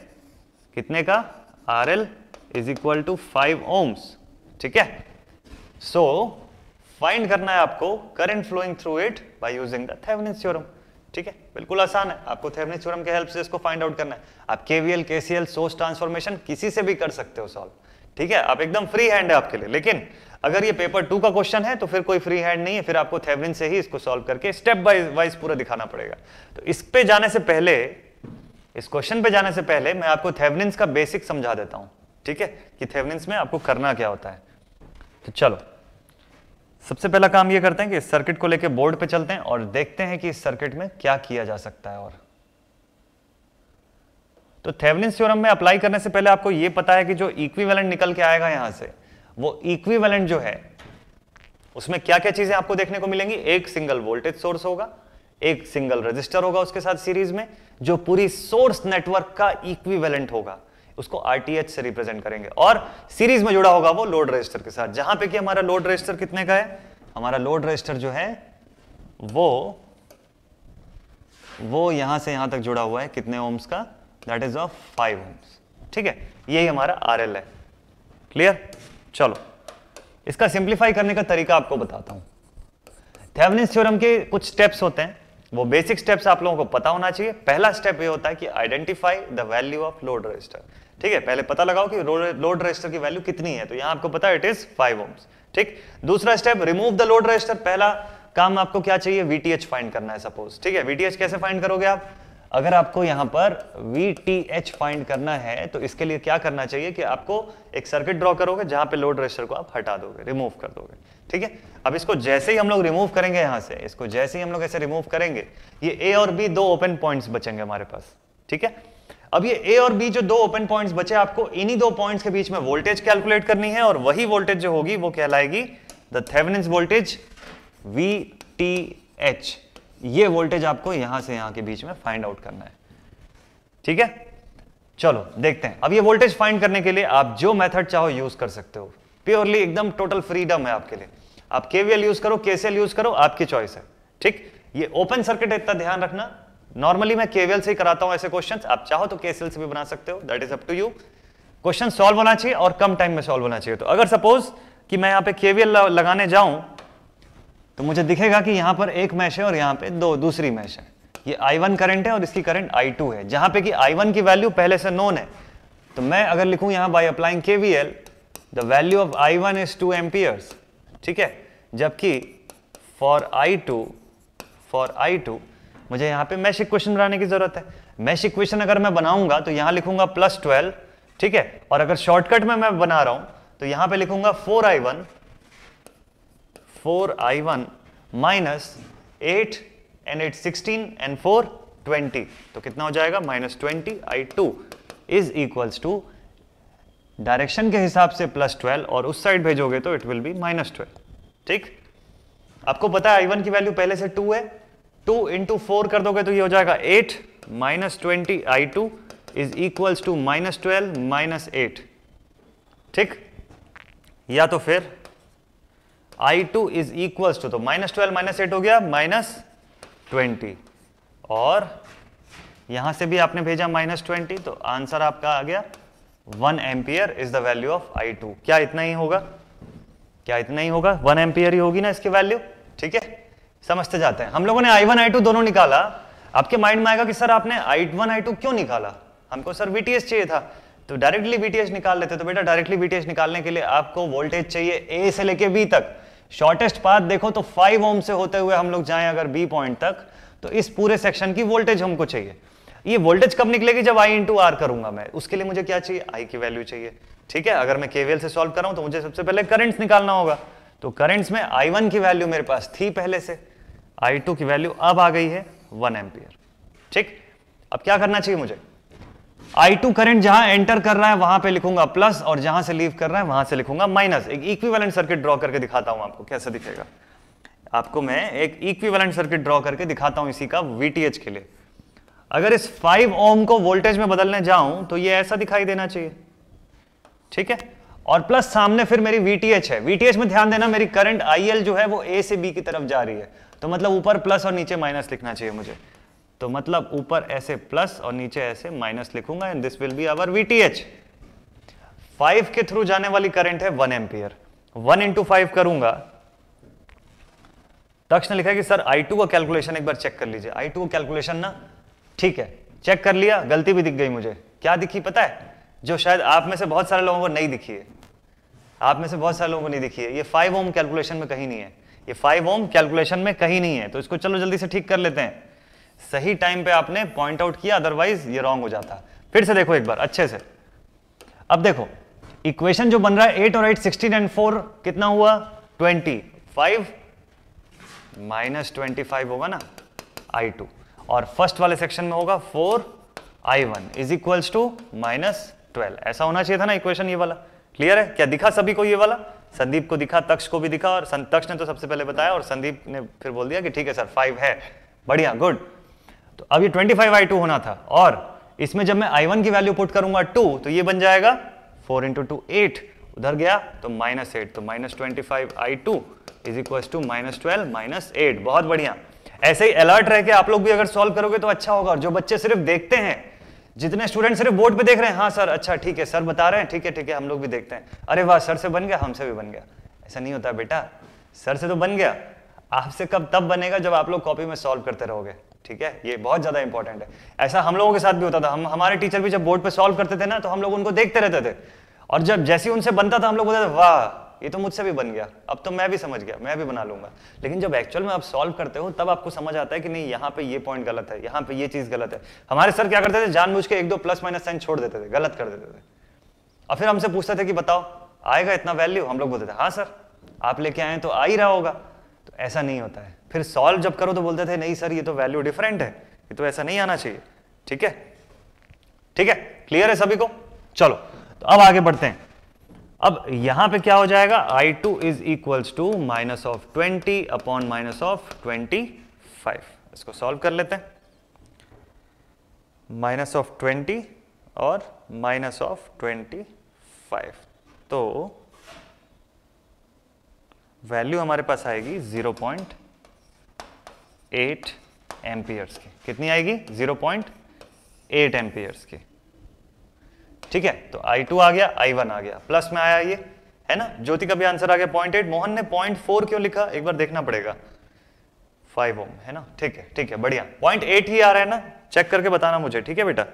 कितने का R L is equal to five ohms ठीक है सो so, फाइंड करना है आपको current flowing through it by using the Thevenin's theorem ठीक है बिल्कुल आसान है आपको थेवेनिस थ्योरम के हेल्प से इसको फाइंड आउट करना है आप केवीएल केसीएल सोर्स ट्रांसफॉर्मेशन किसी से भी कर सकते हो सॉल्व ठीक है आप एकदम फ्री हैंड है आपके लिए लेकिन अगर ये पेपर टू का क्वेश्चन है तो फिर कोई फ्री हैंड नहीं है फिर आपको थेवरिन से ही इसको सॉल्व करके स्टेप बाय वाइज पूरा दिखाना पड़ेगा तो इस पे जाने से पहले इस क्वेश्चन पे जाने से पहले मैं आपको थेवरिन्स का बेसिक समझा देता हूं ठीक है कि थेवरिन्स में आपको करना क्या होता है तो चलो सबसे पहला काम ये करते हैं कि सर्किट को लेकर बोर्ड पे चलते हैं और देखते हैं कि इस सर्किट में क्या किया जा सकता है और तो थेवनिन थ्योरम में अप्लाई करने से पहले आपको यह पता है कि जो इक्विवेलेंट निकल के आएगा यहां से वो इक्विवेलेंट जो है उसमें क्या क्या चीजें आपको देखने को मिलेंगी एक सिंगल वोल्टेज सोर्स होगा एक सिंगल रजिस्टर होगा उसके साथ सीरीज में जो पूरी सोर्स नेटवर्क का इक्विवेलेंट होगा उसको आरटीएच से रिप्रेजेंट करेंगे और सीरीज में जुड़ा होगा वो लोड रजिस्टर के साथ जहां पे कि हमारा लोड रजिस्टर कितने का है हमारा लोड रजिस्टर जो है वो वो यहां से यहां तक जुड़ा हुआ है कितने ओम्स का that is of five ohms ठीक है यही हमारा आर एल है क्लियर चलो इसका सिंप्लीफाई करने का तरीका आपको बताता हूं थेवनिस थ्योरम के कुछ स्टेप्स होते हैं वो बेसिक स्टेप्स आप लोगों को पता होना चाहिए पहला स्टेप ये होता है कि identify the value of load resistor ठीक है पहले पता लगाओ कि लोड रजिस्टर की वैल्यू कितनी है तो यहां आपको पता है इट इज फाइव ओम्स ठीक दूसरा step remove the load resistor पहला काम आपको क्या चाहिए वीटीएच फाइंड करना है सपोज ठीक है वीटीएच कैसे फाइंड करोगे आप अगर आपको यहां पर वी टी एच फाइंड करना है तो इसके लिए क्या करना चाहिए कि आपको एक सर्किट ड्रॉ करोगे जहां पे लोड रेशर को आप हटा दोगे रिमूव कर दोगे ठीक है अब इसको जैसे ही हम लोग रिमूव करेंगे यहां से इसको जैसे ही हम लोग ऐसे रिमूव करेंगे ये ए और बी दो ओपन पॉइंट बचेंगे हमारे पास ठीक है अब ये ए और बी जो दो ओपन पॉइंट बचे आपको इन्हीं दो पॉइंट के बीच में वोल्टेज कैलकुलेट करनी है और वही वोल्टेज जो होगी वो कहलाएगी the Thevenin voltage V T H ये वोल्टेज आपको यहां से यहां के बीच में फाइंड आउट करना है ठीक है चलो देखते हैं अब ये वोल्टेज फाइंड करने के लिए आप जो मेथड चाहो यूज कर सकते हो प्योरली एकदम टोटल फ्रीडम है आपके लिए आप केवीएल यूज करो केसीएल यूज करो आपकी चॉइस है ठीक ये ओपन सर्किट इतना ध्यान रखना नॉर्मली मैं केवीएल से ही कराता हूं ऐसे क्वेश्चंस आप चाहो तो केसीएल से भी बना सकते हो that is up to you question solve होना चाहिए और कम टाइम में सॉल्व होना चाहिए तो अगर सपोज कि मैं यहाँ पे केवीएल लगाने जाऊं तो मुझे दिखेगा कि यहां पर एक मैश है और यहां पे दो दूसरी मैश है ये I1 करंट है और इसकी करंट I2 है जहां पे कि I1 की वैल्यू पहले से नोन है तो मैं अगर लिखूं यहां by applying K V L the value of I one is two amperes ठीक है जबकि for I two for I two मुझे यहां पे मैश इक्वेशन बनाने की जरूरत है मैश इक्वेशन अगर मैं बनाऊंगा तो यहां लिखूंगा प्लस ट्वेल्व ठीक है और अगर शॉर्टकट में मैं बना रहा हूं तो यहां पर लिखूंगा four I one I one minus eight and eight sixteen and four twenty तो कितना हो जाएगा minus twenty I two is equals to direction के हिसाब से प्लस ट्वेल्व और उस साइड भेजोगे तो it will be minus twelve ठीक आपको पता है आई वन की वैल्यू पहले से टू है टू इंटू फोर कर दोगे तो ये हो जाएगा eight minus twenty I two is equals to minus twelve minus eight ठीक या तो फिर I2 two is equals to तो माइनस ट्वेल्व माइनस एट हो गया माइनस ट्वेंटी और यहां से भी आपने भेजा माइनस ट्वेंटी तो आंसर आपका आ गया one ampere is the value of I2 क्या इतना ही होगा क्या इतना ही होगा वन एम्पियर ही होगी ना इसकी वैल्यू ठीक है समझते जाते हैं हम लोगों ने I1 I2 दोनों निकाला आपके माइंड में आएगा कि सर आपने I1 I2 क्यों निकाला हमको सर वीटीएस चाहिए था तो डायरेक्टली वीटीएस निकाल लेते तो बेटा डायरेक्टली वीटीएस निकालने के लिए आपको वोल्टेज चाहिए ए से लेके बी तक शॉर्टेस्ट पाथ देखो तो फाइव ओम से होते हुए हम लोग जाएं अगर बी पॉइंट तक तो इस पूरे सेक्शन की वोल्टेज हमको चाहिए ये वोल्टेज कब निकलेगी जब आई इंटू आर करूंगा मैं उसके लिए मुझे क्या चाहिए आई की वैल्यू चाहिए ठीक है अगर मैं केवीएल से सॉल्व कराऊं तो मुझे सबसे पहले करंट्स निकालना होगा तो करंट्स में आई वन की वैल्यू मेरे पास थी पहले से आई टू की वैल्यू अब आ गई है वन एम्पियर ठीक अब क्या करना चाहिए मुझे I2 टू करंट जहां एंटर कर रहा है वहां पे लिखूंगा प्लस और जहां से लीव कर रहा है वहां से लिखूंगा माइनस एक इक्विवेलेंट सर्किट ड्रॉ करके दिखाता हूं आपको कैसा दिखेगा आपको मैं एक इक्विवेलेंट सर्किट ड्रॉ करके दिखाता हूं इसी का वीटीएच के लिए अगर इस 5 ओम को वोल्टेज में बदलने जाऊं तो ये ऐसा दिखाई देना चाहिए ठीक है और प्लस सामने फिर मेरी VTH है VTH में ध्यान देना मेरी करंट IL जो है वो A से B की तरफ जा रही है तो मतलब ऊपर प्लस और नीचे माइनस लिखना चाहिए मुझे तो मतलब ऊपर ऐसे प्लस और नीचे ऐसे माइनस लिखूंगा and this will be our VTH five के थ्रू जाने वाली करंट है one ampere one into five करूंगा दक्ष ने लिखा कि सर आई टू का कैलकुलेशन एक बार चेक कर लीजिए आई टू का कैलकुलेशन ना ठीक है चेक कर लिया गलती भी दिख गई मुझे क्या दिखी पता है जो शायद आप में से बहुत सारे लोगों को नहीं दिखी है आप में से बहुत सारे लोगों को नहीं दिखी है ये फाइव ओम कैलकुलेशन में कहीं नहीं है ये फाइव ओम कैलकुलेशन में कहीं नहीं है तो इसको चलो जल्दी से ठीक कर लेते हैं सही टाइम पे आपने पॉइंट आउट किया अदरवाइज ये रॉन्ग हो जाता फिर से देखो एक बार अच्छे से अब देखो इक्वेशन जो बन रहा है एट और एट सिक्सटीन एंड फोर कितना हुआ twenty five minus twenty five होगा ना आई टू और फर्स्ट वाले सेक्शन में होगा four I one is equals to minus twelve ऐसा होना चाहिए था ना इक्वेशन ये वाला क्लियर है क्या दिखा सभी को ये वाला संदीप को दिखा तक्ष को भी दिखा और तक्ष ने तो सबसे पहले बताया और संदीप ने फिर बोल दिया कि ठीक है सर फाइव है बढ़िया गुड तो अब ये 25 टू होना था और इसमें जब मैं I1 की वैल्यू पुट करूंगा 2 तो ये बन जाएगा 4 इंटू टू एट उधर गया तो माइनस एट तो minus twenty five I two is equal to minus twelve minus eight बहुत बढ़िया ऐसे ही अलर्ट रह के आप लोग भी अगर सॉल्व करोगे तो अच्छा होगा और जो बच्चे सिर्फ देखते हैं जितने स्टूडेंट सिर्फ बोर्ड पे देख रहे हैं हाँ सर अच्छा ठीक है सर बता रहे हैं ठीक है ठीक है हम लोग भी देखते हैं अरे वाह सर से बन गया हमसे भी बन गया ऐसा नहीं होता बेटा सर से तो बन गया आपसे कब तब बनेगा जब आप लोग कॉपी में सॉल्व करते रहोगे ठीक है ये बहुत ज़्यादा इंपॉर्टेंट है ऐसा हम लोगों के साथ भी होता था हम हमारे टीचर भी जब बोर्ड पे सॉल्व करते थे ना तो हम लोग उनको देखते रहते थे और जब जैसे उनसे बनता था हम लोग बोलते थे वाह ये तो मुझसे भी बन गया अब तो मैं भी समझ गया मैं भी बना लूंगा लेकिन जब एक्चुअल में आप सॉल्व करते हो तब आपको समझ आता है कि नहीं यहाँ पे ये पॉइंट गलत है यहाँ पे ये चीज़ गलत है हमारे सर क्या करते थे जानबूझ के एक दो प्लस माइनस साइन छोड़ देते थे गलत कर देते थे और फिर हमसे पूछते थे कि बताओ आएगा इतना वैल्यू हम लोग बोलते थे हाँ सर आप लेके आए तो आ ही रहा होगा तो ऐसा नहीं होता है फिर सॉल्व जब करो तो बोलते थे नहीं सर ये तो वैल्यू डिफरेंट है ये तो ऐसा नहीं आना चाहिए ठीक है ठीक है क्लियर है सभी को चलो तो अब आगे बढ़ते हैं अब यहां पे क्या हो जाएगा I two is equals to minus of twenty upon minus of twenty five इसको सॉल्व कर लेते हैं माइनस ऑफ ट्वेंटी और माइनस ऑफ ट्वेंटी फाइव तो वैल्यू हमारे पास आएगी जीरो पॉइंट एट एम्पियर्स की कितनी आएगी जीरो पॉइंट एट एम्पियर्स की ठीक है तो आई टू आ गया आई वन आ गया प्लस में आया ये है ना ज्योति का भी आंसर आ गया पॉइंट एट मोहन ने पॉइंट फोर क्यों लिखा एक बार देखना पड़ेगा फाइव ओम है ना ठीक है ठीक है बढ़िया पॉइंट एट ही आ रहा है ना चेक करके बताना मुझे ठीक है बेटा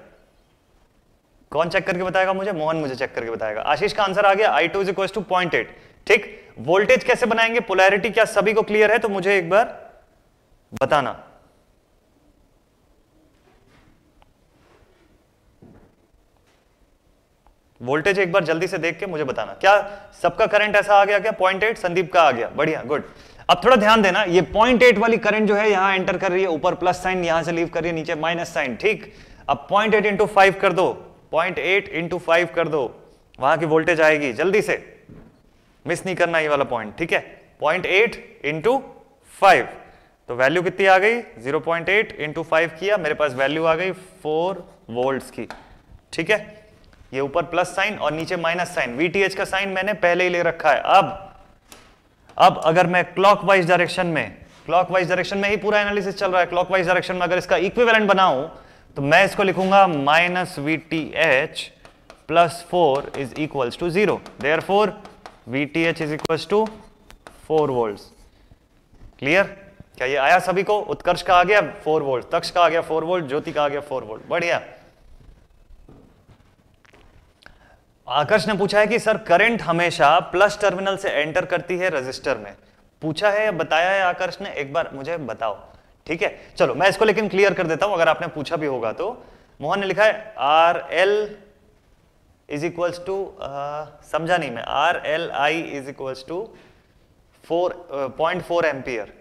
कौन चेक करके बताएगा मुझे मोहन मुझे चेक करके बताएगा आशीष का आंसर आ गया I two is equal to point eight ठीक वोल्टेज कैसे बनाएंगे पोलैरिटी क्या सभी को क्लियर है तो मुझे एक बार बताना वोल्टेज एक बार जल्दी से देख के मुझे बताना क्या सबका करंट ऐसा आ गया क्या पॉइंट एट संदीप का आ गया बढ़िया गुड अब थोड़ा ध्यान देना ये पॉइंट एट वाली करंट जो है यहां एंटर कर रही है ऊपर प्लस साइन यहां से लीव कर रही है नीचे माइनस साइन ठीक अब पॉइंट एट इंटू फाइव कर दो पॉइंट एट इंटू फाइव कर दो वहां की वोल्टेज आएगी जल्दी से मिस नहीं करना ये वाला पॉइंट ठीक है पॉइंट एट इंटू फाइव तो वैल्यू कितनी आ गई 0.8 पॉइंट एट किया मेरे पास वैल्यू आ गई 4 वोल्ट्स की ठीक है ये ऊपर प्लस साइन और नीचे माइनस साइन वीटीएच का साइन मैंने पहले ही ले रखा है अब अब अगर मैं क्लॉकवाइज डायरेक्शन में क्लॉकवाइज डायरेक्शन में ही पूरा एनालिसिस चल रहा है क्लॉकवाइज डायरेक्शन में अगर इसका इक्विवेलेंट बनाऊं तो मैं इसको लिखूंगा minus V T H plus four is equal to zero there four V T H is equal to four volt clear क्या ये आया सभी को उत्कर्ष का आ गया फोर वोल्ट तक्ष का आ गया फोर वोल्ट ज्योति का आ गया फोर वोल्ट बढ़िया आकर्ष ने पूछा है कि सर करंट हमेशा प्लस टर्मिनल से एंटर करती है रजिस्टर में पूछा है या बताया है आकर्ष ने एक बार मुझे बताओ ठीक है चलो मैं इसको लेकिन क्लियर कर देता हूं अगर आपने पूछा भी होगा तो मोहन ने लिखा है R L is equals to समझा नहीं मैं R L I is equals to four point four ampere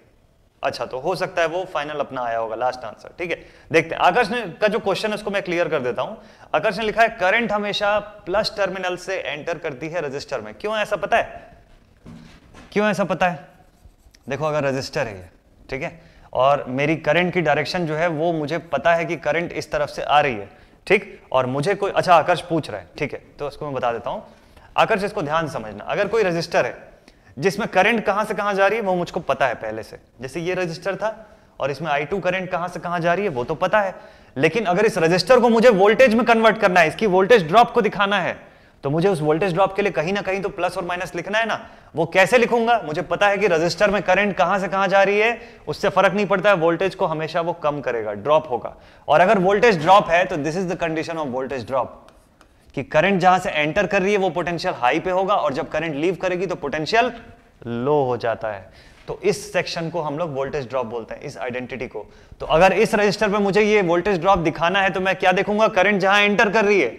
अच्छा तो हो सकता है वो फाइनल अपना आया होगा लास्ट आंसर ठीक है देखते हैं आकर्ष ने का जो क्वेश्चन है उसको मैं क्लियर कर देता हूं आकर्ष ने लिखा है करंट हमेशा प्लस टर्मिनल से एंटर करती है रजिस्टर में क्यों ऐसा पता है क्यों ऐसा पता है देखो अगर रजिस्टर है ठीक है और मेरी करंट की डायरेक्शन जो है वो मुझे पता है कि करंट इस तरफ से आ रही है ठीक और मुझे कोई अच्छा आकर्ष पूछ रहा है ठीक है तो उसको मैं बता देता हूं आकर्ष इसको ध्यान समझना अगर कोई रजिस्टर है जिसमें करंट कहां से कहां जा रही है वो मुझको पता है पहले से जैसे ये रजिस्टर था और इसमें आई टू करेंट कहां से कहां जा रही है वो तो पता है लेकिन अगर इस रजिस्टर को मुझे वोल्टेज में कन्वर्ट करना है इसकी वोल्टेज ड्रॉप को दिखाना है तो मुझे उस वोल्टेज ड्रॉप के लिए कहीं ना कहीं तो प्लस और माइनस लिखना है ना वो कैसे लिखूंगा मुझे पता है कि रजिस्टर में करंट कहां से कहां जा रही है उससे फर्क नहीं पड़ता है वोल्टेज को हमेशा वो कम करेगा ड्रॉप होगा और अगर वोल्टेज ड्रॉप है तो this is the condition of voltage drop कि करंट जहां से एंटर कर रही है वो पोटेंशियल हाई पे होगा और जब करंट लीव करेगी तो पोटेंशियल लो हो जाता है तो इस सेक्शन को हम लोग वोल्टेज ड्रॉप बोलते हैं इस आइडेंटिटी को तो अगर इस रजिस्टर पर मुझे ये वोल्टेज ड्रॉप दिखाना है तो मैं क्या देखूंगा करंट जहां एंटर कर रही है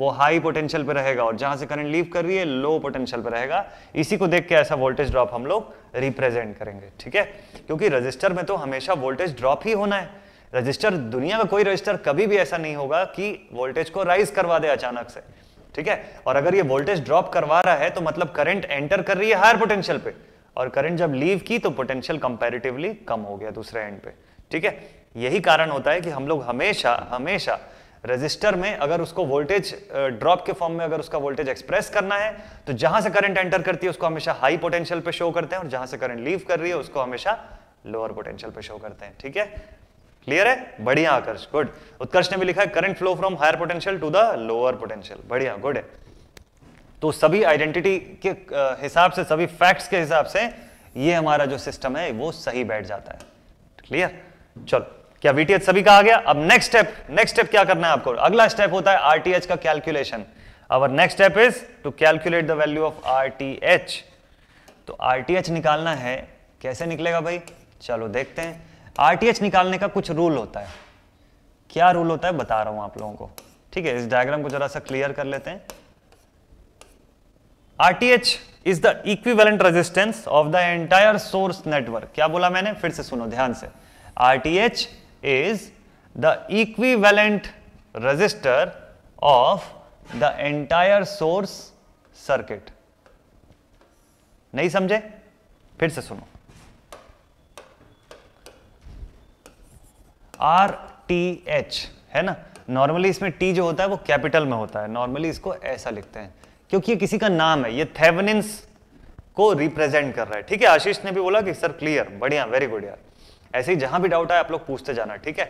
वो हाई पोटेंशियल पे रहेगा और जहां से करंट लीव कर रही है लो पोटेंशियल पे रहेगा इसी को देख के ऐसा वोल्टेज ड्रॉप हम लोग रिप्रेजेंट करेंगे ठीक है क्योंकि रजिस्टर में तो हमेशा वोल्टेज ड्रॉप ही होना है रजिस्टर दुनिया का कोई रजिस्टर कभी भी ऐसा नहीं होगा कि वोल्टेज को राइज करवा दे अचानक से ठीक है और अगर ये वोल्टेज ड्रॉप करवा रहा है तो मतलब करंट एंटर कर रही है हायर पोटेंशियल पे और करंट जब लीव की तो पोटेंशियल कंपेरेटिवली कम हो गया दूसरे एंड पे ठीक है यही कारण होता है कि हम लोग हमेशा हमेशा रजिस्टर में अगर उसको वोल्टेज ड्रॉप के फॉर्म में अगर उसका वोल्टेज एक्सप्रेस करना है तो जहां से करंट एंटर करती है उसको हमेशा हाई पोटेंशियल पे शो करते हैं और जहां से करंट लीव कर रही है उसको हमेशा लोअर पोटेंशियल पे शो करते हैं ठीक है क्लियर है बढ़िया आकर्ष गुड उत्कर्ष ने भी लिखा है current flow from higher potential to the lower potential बढ़िया गुड है तो सभी आइडेंटिटी के हिसाब से सभी फैक्ट्स के हिसाब से ये हमारा जो सिस्टम है वो सही बैठ जाता है क्लियर चलो क्या वीटीएच सभी का आ गया अब नेक्स्ट स्टेप नेक्स्ट स्टेप क्या करना है आपको अगला स्टेप होता है आरटीएच का calculation our next step is to calculate the value of RTH तो आरटीएच निकालना है कैसे निकलेगा भाई चलो देखते हैं आरटीएच निकालने का कुछ रूल होता है क्या रूल होता है बता रहा हूं आप लोगों को ठीक है इस डायग्राम को जरा सा क्लियर कर लेते हैं RTH is the equivalent resistance of the entire source network क्या बोला मैंने फिर से सुनो ध्यान से RTH is the equivalent resistor of the entire source circuit नहीं समझे फिर से सुनो आर टी एच है ना नॉर्मली इसमें टी जो होता है वो कैपिटल में होता है नॉर्मली इसको ऐसा लिखते हैं क्योंकि ये किसी का नाम है ये थेवनिंस को रिप्रेजेंट कर रहा है ठीक है आशीष ने भी बोला कि सर क्लियर बढ़िया वेरी गुड यार ऐसे ही जहां भी डाउट आए आप लोग पूछते जाना ठीक है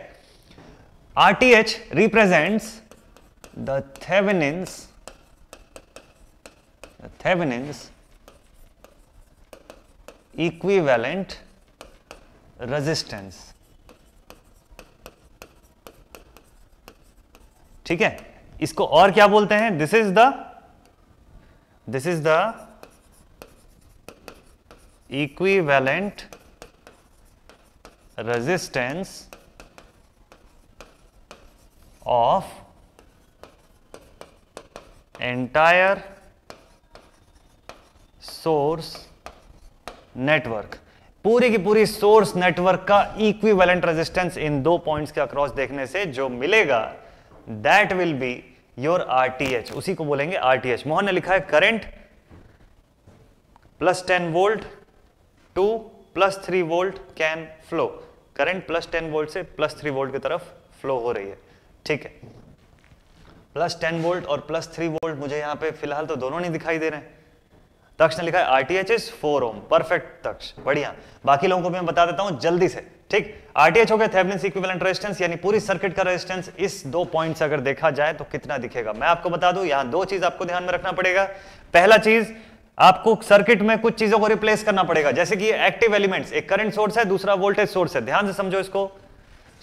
R T H represent the Thevenin's equivalent resistance ठीक है इसको और क्या बोलते हैं this is the this is the equivalent resistance of entire source network पूरी की पूरी सोर्स नेटवर्क का इक्विवेलेंट रेजिस्टेंस इन दो पॉइंट्स के अक्रॉस देखने से जो मिलेगा that will be your RTH उसी को बोलेंगे आरटीएच मोहन ने लिखा है current plus ten volt to plus three volt can flow current plus ten volt से प्लस थ्री वोल्ट की तरफ फ्लो हो रही है ठीक है प्लस टेन वोल्ट और प्लस थ्री वोल्ट मुझे यहां पे फिलहाल तो दोनों नहीं दिखाई दे रहे तक्ष ने लिखा है RTH is four ohm perfect Taksh बढ़िया बाकी लोगों को भी मैं बता देता हूं जल्दी से ठीक आरटीएच हो गया थेवनिन इक्विवेलेंट रेजिस्टेंस यानी पूरी सर्किट का रेजिस्टेंस इस दो पॉइंट से अगर देखा जाए तो कितना दिखेगा मैं आपको बता दूं यहां दो चीज आपको ध्यान में रखना पड़ेगा पहला चीज आपको सर्किट में कुछ चीजों को रिप्लेस करना पड़ेगा जैसे कि एक्टिव एलिमेंट्स एक करंट सोर्स है दूसरा वोल्टेज सोर्स है ध्यान से समझो इसको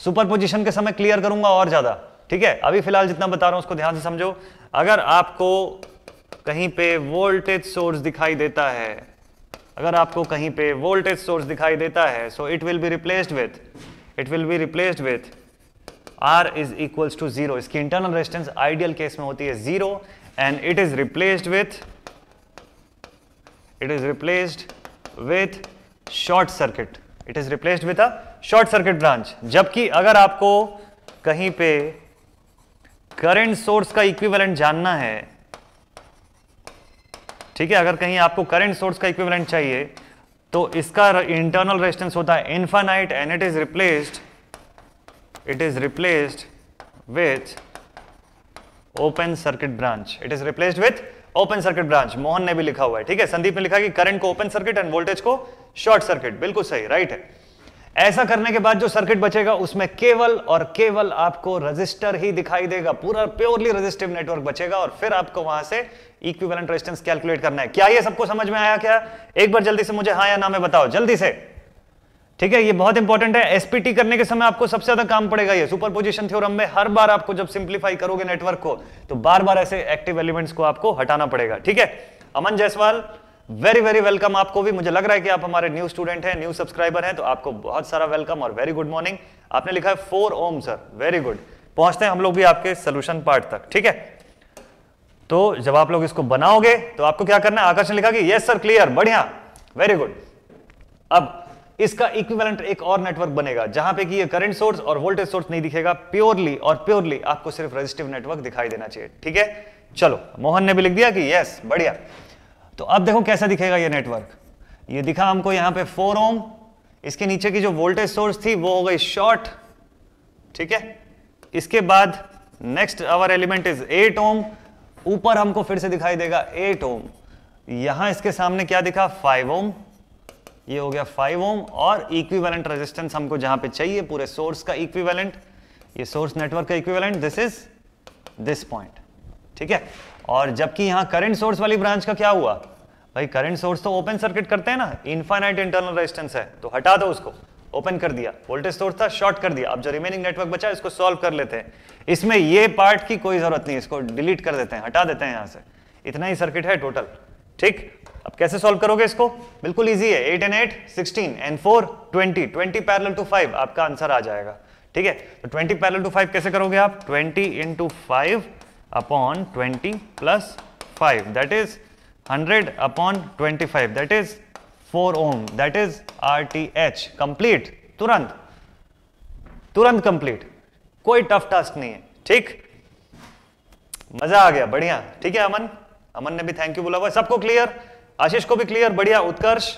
सुपर पोजिशन के समय क्लियर करूंगा और ज्यादा ठीक है अभी फिलहाल जितना बता रहा हूं उसको ध्यान से समझो अगर आपको कहीं पे वोल्टेज सोर्स दिखाई देता है अगर आपको कहीं पे वोल्टेज सोर्स दिखाई देता है so it will be replaced with it will be replaced with R is equals to zero इसकी इंटरनल रेजिस्टेंस आइडियल केस में होती है zero and it is replaced with it is replaced with short circuit it is replaced with a short circuit branch जबकि अगर आपको कहीं पे करंट सोर्स का इक्विवेलेंट जानना है ठीक है अगर कहीं आपको करंट सोर्स का इक्विवेलेंट चाहिए तो इसका इंटरनल रेजिस्टेंस होता है infinite and it is replaced it is replaced with open circuit branch it is replaced with open circuit branch Mohan ने भी लिखा हुआ है ठीक है संदीप ने लिखा कि करंट को ओपन सर्किट एंड वोल्टेज को शॉर्ट सर्किट बिल्कुल सही राइट है ऐसा करने के बाद जो सर्किट बचेगा उसमें केवल और केवल आपको रजिस्टर ही दिखाई देगा पूरा प्योरली रजिस्टिव नेटवर्क बचेगा और फिर आपको वहां से इक्विवेलेंट रेजिस्टेंस कैलकुलेट करना है क्या ये सबको समझ में आया क्या एक बार जल्दी से मुझे हाँ या ना में बताओ जल्दी से ठीक है ये बहुत इंपॉर्टेंट है एसपीटी करने के समय आपको सबसे ज्यादा काम पड़ेगा ये सुपर पोजिशन थ्योरम में हर बार आपको जब सिंप्लीफाई करोगे नेटवर्क को तो बार बार ऐसे एक्टिव एलिमेंट्स को आपको हटाना पड़ेगा ठीक है Aman Jaiswal very very welcome आपको भी मुझे लग रहा है कि आप हमारे न्यू स्टूडेंट हैं न्यू सब्सक्राइबर हैं तो आपको बहुत सारा वेलकम और वेरी गुड मॉर्निंग आपने लिखा है four ohm sir very good पहुंचते हैं हम लोग भी आपके सोल्यूशन पार्ट तक ठीक है तो जब आप लोग इसको बनाओगे तो आपको क्या करना है आकर्षण लिखा कि यस सर क्लियर बढ़िया वेरी गुड अब इसका इक्विवेलेंट एक और नेटवर्क बनेगा जहां पे कि ये करंट सोर्स और वोल्टेज सोर्स नहीं दिखेगा प्योरली और प्योरली आपको सिर्फ रेजिस्टिव नेटवर्क दिखाई देना चाहिए ठीक है चलो मोहन ने भी लिख दिया कि यस बढ़िया तो अब देखो कैसा दिखेगा ये नेटवर्क ये दिखा हमको यहां पे फोर ओम इसके नीचे की जो वोल्टेज सोर्स थी वो हो गई शॉर्ट ठीक है इसके बाद next our element is eight ohm ऊपर हमको फिर से दिखाई देगा एट ओम यहां इसके सामने क्या दिखा फाइव ओम ये हो गया फाइव ओम और इक्विवेलेंट रेजिस्टेंस हमको जहां पे चाहिए पूरे सोर्स का इक्विवेलेंट ये सोर्स नेटवर्क का equivalent this is this point ठीक है और जबकि यहां करंट सोर्स वाली ब्रांच का क्या हुआ भाई करंट सोर्स तो ओपन सर्किट करते हैं ना इनफाइनाइट इंटरनल रेजिस्टेंस है तो हटा दो उसको ओपन कर दिया वोल्टेज सोर्स था शॉर्ट कर दिया अब जो रिमेनिंग नेटवर्क बचा है उसको सॉल्व कर लेते हैं इसमें ये पार्ट की कोई जरूरत नहीं इसको डिलीट कर देते हैं हटा देते हैं यहां से इतना ही सर्किट है टोटल ठीक अब कैसे सॉल्व करोगे इसको बिल्कुल इजी है eight and eight sixteen and four twenty twenty parallel to five आपका आंसर आ जाएगा ठीक है तो ट्वेंटी पैरल टू फाइव कैसे करोगे आप twenty into five upon twenty plus five that is hundred upon twenty five that is four ohm that is R T H complete तुरंत तुरंत कंप्लीट कोई टफ टास्क नहीं है ठीक मजा आ गया बढ़िया ठीक है अमन अमन ने भी थैंक यू बोला हुआ सबको क्लियर आशीष को भी क्लियर बढ़िया उत्कर्ष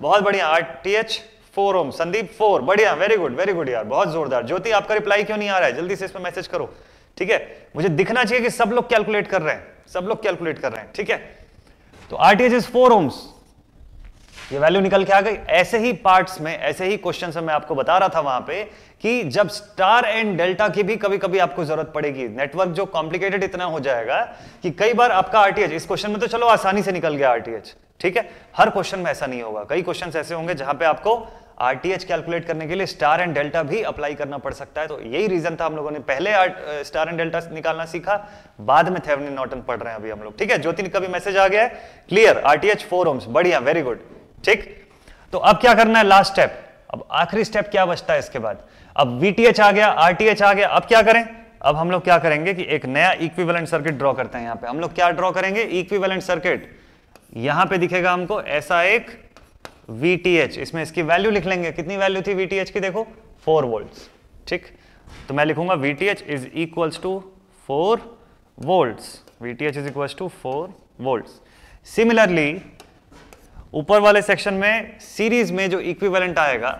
बहुत बढ़िया R T H four ohm Sandeep four बढ़िया वेरी गुड वेरी गुड यार बहुत जोरदार ज्योति आपका रिप्लाई क्यों नहीं आ रहा है जल्दी से इसमें मैसेज करो ठीक है मुझे दिखना चाहिए कि सब लोग कैलकुलेट कर रहे हैं सब लोग कैलकुलेट कर रहे हैं ठीक है तो R T H is four ohms ये वैल्यू निकल के आ गई ऐसे ही पार्ट्स में ऐसे ही क्वेश्चन में आपको बता रहा था वहां पे कि जब स्टार एंड डेल्टा की भी कभी कभी आपको जरूरत पड़ेगी नेटवर्क जो कॉम्प्लिकेटेड इतना हो जाएगा कि कई बार आपका आरटीएच इस क्वेश्चन में तो चलो आसानी से निकल गया आरटीएच ठीक है हर क्वेश्चन में ऐसा नहीं होगा कई क्वेश्चन ऐसे होंगे जहां पे आपको आरटीएच कैलकुलेट करने के लिए स्टार एंड डेल्टा भी अप्लाई करना पड़ सकता है तो यही रीजन था हम लोगों ने पहले स्टार एंड डेल्टा निकालना सीखा बाद में थे नॉटन पढ़ रहे हैं अभी हम लोग ठीक है ज्योति का भी मैसेज आ गया है क्लियर आरटीएच फोर ओम्स बढ़िया वेरी गुड ठीक तो अब क्या करना है लास्ट स्टेप अब आखिरी स्टेप क्या बचता है इसके बाद अब वीटीएच आ गया आरटीएच आ गया अब क्या करें अब हम लोग क्या करेंगे कि एक नया इक्विवेलेंट सर्किट ड्रॉ करते हैं यहां पे हम लोग क्या ड्रॉ करेंगे इक्विवेलेंट सर्किट यहां पे दिखेगा हमको ऐसा एक VTH इसमें इसकी वैल्यू लिख लेंगे कितनी वैल्यू थी VTH की देखो फोर वोल्ट ठीक तो मैं लिखूंगा VTH is equals to four volt VTH is equal to four volt similarly ऊपर वाले सेक्शन में सीरीज में जो इक्विवेलेंट आएगा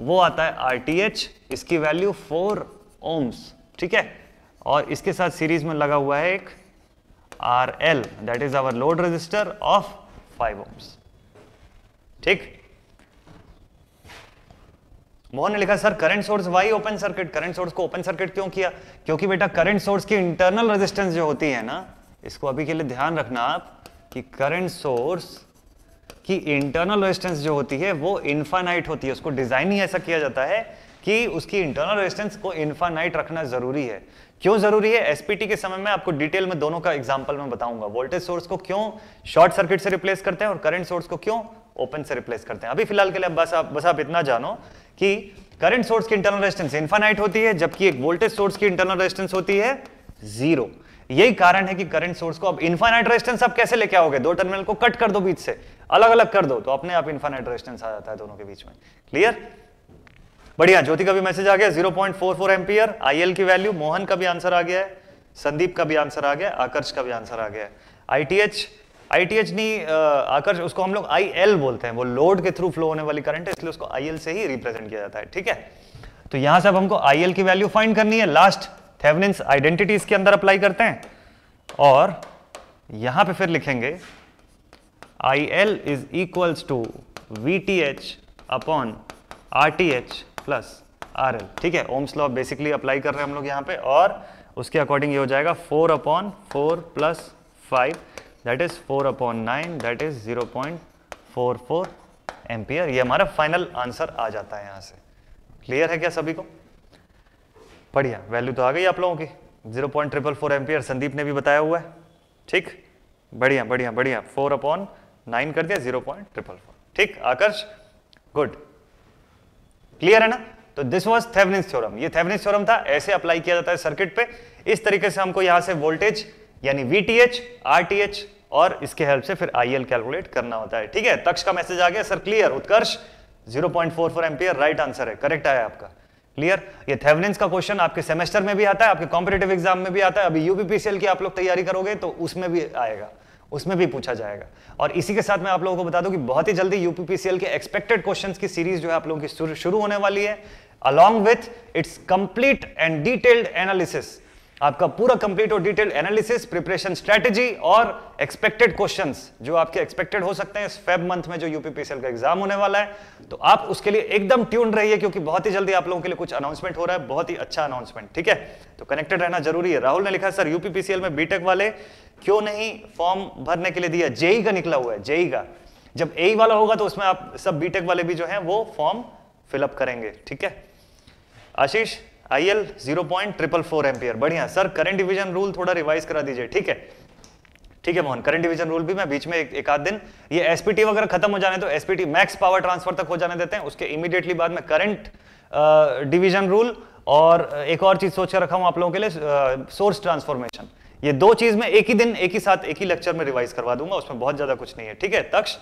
वो आता है आरटीएच इसकी वैल्यू फोर ओम्स ठीक है और इसके साथ सीरीज में लगा हुआ है एक R L that is our load resistor of five ohms ठीक मोहन ने लिखा sir current source why open circuit current source को ओपन सर्किट क्यों किया क्योंकि बेटा करंट सोर्स की इंटरनल रेजिस्टेंस जो होती है ना इसको अभी के लिए ध्यान रखना आप कि करंट सोर्स कि इंटरनल रेजिस्टेंस जो होती है वो इन्फानाइट होती है उसको डिजाइन ही ऐसा किया जाता है कि उसकी इंटरनल रेजिस्टेंस को इन्फानाइट रखना जरूरी है क्यों जरूरी है एसपीटी के समय में आपको डिटेल में दोनों का एग्जाम्पल में बताऊंगा वोल्टेज सोर्स को क्यों शॉर्ट सर्किट से रिप्लेस करते हैं और करंट सोर्स को क्यों ओपन से रिप्लेस करते हैं अभी फिलहाल के लिए बस आप बस आप इतना जानो कि करंट सोर्स की इंटरनल रेजिस्टेंस इन्फानाइट होती है जबकि एक वोल्टेज सोर्स की इंटरनल रेजिस्टेंस होती है जीरो यही कारण है कि करंट सोर्स को अब इन्फानाइट रेजिस्टेंस आप कैसे लेके आओगे दो टर्मिनल को कट कर दो बीच से अलग अलग कर दो तो अपने आप इन्फाइनाइट रेजिस्टेंस आ जाता है दोनों के बीच में क्लियर बढ़िया ज्योति का भी मैसेज आ गया 0.44 पॉइंट एम्पियर आईएल की वैल्यू मोहन का भी आंसर आ गया है संदीप का भी आंसर आ गया आकर्ष का भी आंसर आ गया है आईटीएच आईटीएच नहीं आकर्ष उसको हम लोग आईएल बोलते हैं वो लोड के थ्रू फ्लो होने वाली करंट है इसलिए उसको आईएल से ही रिप्रेजेंट किया जाता है ठीक है तो यहां से अब हमको आईएल की वैल्यू फाइंड करनी है लास्ट थेवनिन्स आइडेंटिटीज के अंदर अप्लाई करते हैं और यहां पर फिर लिखेंगे IL is equals to VTH upon R T H plus R L ठीक है ओम्स लॉ बेसिकली अप्लाई कर रहे हैं हम लोग यहाँ पे और उसके अकॉर्डिंग ये हो जाएगा four upon four plus five that is four upon nine that is zero point four four ampere ये हमारा फाइनल आंसर आ जाता है यहाँ से क्लियर है क्या सभी को बढ़िया वैल्यू तो आ गई आप लोगों की zero point triple four ampere Sandeep ने भी बताया हुआ है ठीक बढ़िया बढ़िया बढ़िया फोर अपॉन नाइन कर दिया जीरो पॉइंट ट्रिपल फोर ठीक आकर्ष गुड क्लियर है ना तो दिस वॉज थेवनिंग थ्योरम ये थेवनिंग थ्योरम था ऐसे अप्लाई किया जाता है सर्किट पे इस तरीके से हमको यहां से वोल्टेज यानी VTH, RTH और इसके हेल्प से फिर IL कैलकुलेट करना होता है ठीक है तक्ष का मैसेज आ गया sir clear Utkarsh 0.44 point right answer है करेक्ट आया आपका क्लियर ये थेवनिन का क्वेश्चन आपके सेमेस्टर में भी आता है आपके कॉम्पिटेटिव एग्जाम में भी आता है अभी यूपीपीसीएल की आप लोग तैयारी करोगे तो उसमें भी आएगा उसमें भी पूछा जाएगा और इसी के साथ मैं आप लोगों को बता दूं कि बहुत ही जल्दी यूपीपीसीएल के एक्सपेक्टेड क्वेश्चंस की सीरीज जो है आप लोगों की शुरू होने वाली है along with its complete and detailed analysis आपका पूरा कंप्लीट और डिटेल्ड एनालिसिस प्रिपरेशन स्ट्रेटेजी और एक्सपेक्टेड क्वेश्चन जो आपके एक्सपेक्टेड हो सकते हैं इस फेब मंथ में जो यूपीपीसीएल का एग्जाम होने वाला है तो आप उसके लिए एकदम ट्यून रहिए क्योंकि बहुत ही जल्दी आप लोगों के लिए कुछ अनाउंसमेंट हो रहा है बहुत ही अच्छा अनाउंसमेंट ठीक है तो कनेक्टेड रहना जरूरी है राहुल ने लिखा सर यूपीपीसीएल में बीटेक वाले क्यों नहीं फॉर्म भरने के लिए दिया जेई का निकला हुआ है जेई का जब ए वाला होगा तो उसमें आप सब बीटेक वाले भी जो हैं वो फॉर्म फिलअप करेंगे ठीक है Ashish I L zero point triple four ampere बढ़िया सर करंट डिवीजन रूल थोड़ा रिवाइज करा दीजिए ठीक है ठीक है मोहन करंट डिवीजन रूल भी मैं बीच में एक, एक आध दिन ये एसपीटी वगैरह खत्म हो जाने तो एसपीटी मैक्स पावर ट्रांसफर तक हो जाने देते हैं उसके इमीडिएटली बाद में करंट डिवीजन रूल और एक और चीज सोच कर रखा हूं आप लोगों के लिए सोर्स ट्रांसफॉर्मेशन ये दो चीज में एक ही दिन एक ही साथ एक ही लेक्चर में रिवाइज करवा दूंगा उसमें बहुत ज्यादा कुछ नहीं है ठीक है तक्ष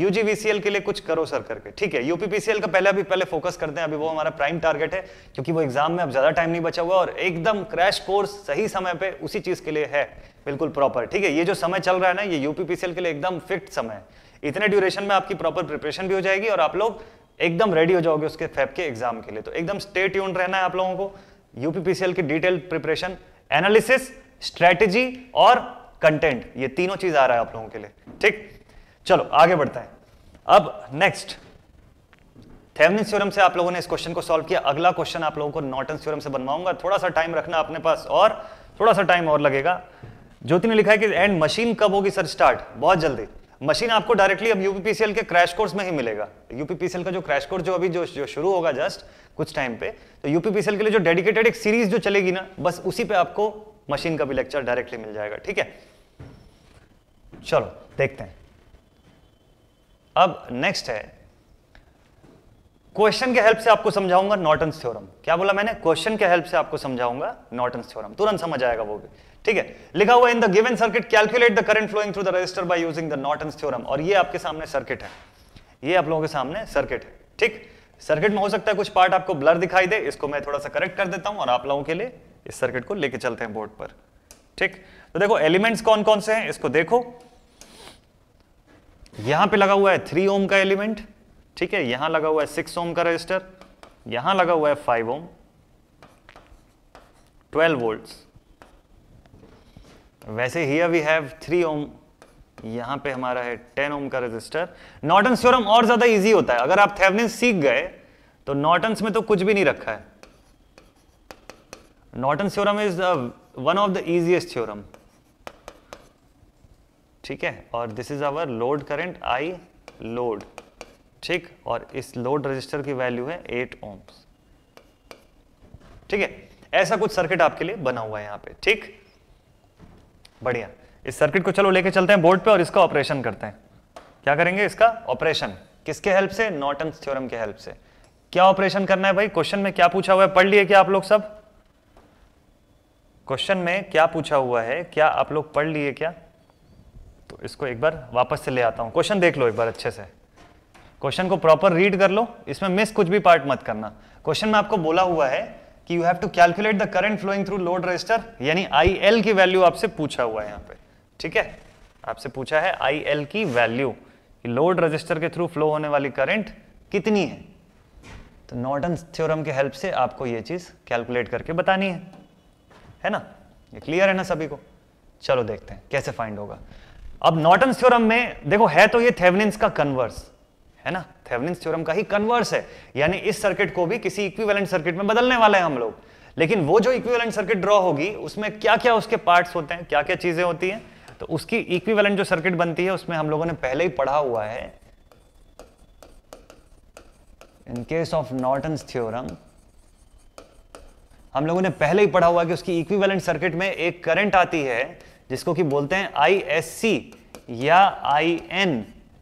यूजीवीसीएल के लिए कुछ करो सर करके ठीक है यूपीपीसीएल का पहले अभी पहले फोकस करते हैं अभी वो हमारा प्राइम टारगेट है क्योंकि वो एग्जाम में अब ज्यादा टाइम नहीं बचा हुआ और एकदम क्रैश कोर्स सही समय पे उसी चीज के लिए है बिल्कुल प्रॉपर ठीक है ये जो समय चल रहा है ना ये यूपीपीसीएल के लिए एकदम फिक्स समय है इतने ड्यूरेशन में आपकी प्रॉपर प्रिपरेशन भी हो जाएगी और आप लोग एकदम रेडी हो जाओगे उसके फैब के एग्जाम के लिए तो एकदम स्टे ट्यून रहना है आप लोगों को यूपीपीसीएल की डिटेल प्रिपरेशन एनालिसिस स्ट्रेटेजी और कंटेंट ये तीनों चीज आ रहा है आप लोगों के लिए ठीक चलो आगे बढ़ते हैं अब नेक्स्ट थेवनिन थ्योरम से आप लोगों ने इस क्वेश्चन को सॉल्व किया अगला क्वेश्चन आप लोगों को नॉर्टन थ्योरम से बनवाऊंगा थोड़ा सा टाइम रखना अपने पास और थोड़ा सा टाइम और लगेगा ज्योति ने लिखा है कि एंड मशीन कब होगी सर स्टार्ट बहुत जल्दी मशीन आपको डायरेक्टली अब यूपीपीसीएल के क्रैश कोर्स में ही मिलेगा यूपीपीसीएल का जो क्रैश कोर्स जो अभी जो, जो शुरू होगा जस्ट कुछ टाइम पे तो यूपी के लिए जो डेडिकेटेड एक सीरीज जो चलेगी ना बस उसी पे आपको मशीन का भी लेक्चर डायरेक्टली मिल जाएगा ठीक है चलो देखते हैं अब नेक्स्ट है क्वेश्चन के हेल्प से आपको समझाऊंगा नॉर्टन थ्योरम क्या बोला मैंने क्वेश्चन के हेल्प से आपको समझाऊंगा नॉर्टन थ्योरम तुरंत समझ आएगा वो भी ठीक है लिखा हुआ in the given circuit calculate the current flowing through the resistor by using the Norton theorem और ये आपके सामने सर्किट है ये आप लोगों के सामने सर्किट है ठीक सर्किट में हो सकता है कुछ पार्ट आपको ब्लर दिखाई दे इसको मैं थोड़ा सा करेक्ट कर देता हूं और आप लोगों के लिए इस सर्किट को लेके चलते हैं बोर्ड पर ठीक तो देखो एलिमेंट्स कौन कौन से हैं इसको देखो यहां पे लगा हुआ है थ्री ओम का एलिमेंट ठीक है यहां लगा हुआ है सिक्स ओम का रजिस्टर यहां लगा हुआ है फाइव ओम ट्वेल्व वोल्ट वैसे here we have three ohm यहां पे हमारा है 10 ओम का रेजिस्टर नॉटन थ्योरम और ज्यादा इजी होता है अगर आप थेवनिन सीख गए तो नॉटन में तो कुछ भी नहीं रखा है Norton theorem is one of the easiest theorem ठीक है और this is our load current I load ठीक और इस लोड रजिस्टर की वैल्यू है एट ओम ठीक है ऐसा कुछ सर्किट आपके लिए बना हुआ है यहां पे ठीक बढ़िया इस सर्किट को चलो लेके चलते हैं बोर्ड पे और इसका ऑपरेशन करते हैं क्या करेंगे इसका ऑपरेशन किसके हेल्प से नॉटन थ्योरम के हेल्प से क्या ऑपरेशन करना है भाई क्वेश्चन में क्या पूछा हुआ है पढ़ लिए क्या आप लोग सब क्वेश्चन में क्या पूछा हुआ है क्या आप लोग पढ़ लिए क्या तो इसको एक बार वापस से ले आता हूं क्वेश्चन देख लो एक बार अच्छे से क्वेश्चन को प्रॉपर रीड कर लो इसमें मिस कुछ भी पार्ट मत करना क्वेश्चन में आपको बोला हुआ है कि you have to calculate the current flowing through load resistor यानी आई एल की वैल्यू आपसे पूछा हुआ है यहाँ पे ठीक है आपसे पूछा है आई एल की वैल्यू कि लोड रजिस्टर के थ्रू फ्लो होने वाली करंट कितनी है तो नॉर्डन थ्योरम के हेल्प से आपको ये चीज़ कैलकुलेट करके बतानी है है ना ये क्लियर है ना सभी को चलो देखते हैं कैसे फाइंड होगा अब नॉर्टन थ्योरम में देखो है तो ये थेवनिन्स का कन्वर्स है ना थेवनिन्स थ्योरम का ही कन्वर्स है यानी इस सर्किट को भी किसी इक्विवेलेंट सर्किट में बदलने वाले हैं हम लोग लेकिन वो जो इक्विवेलेंट सर्किट ड्रॉ होगी उसमें क्या क्या उसके पार्ट्स होते हैं क्या क्या चीजें होती हैं तो उसकी इक्विवेलेंट जो सर्किट बनती है उसमें हम लोगों ने पहले ही पढ़ा हुआ है in case of Norton theorem हम लोगों ने पहले ही पढ़ा हुआ कि उसकी इक्विवेलेंट सर्किट में एक करंट आती है जिसको कि बोलते हैं आईएससी या आईएन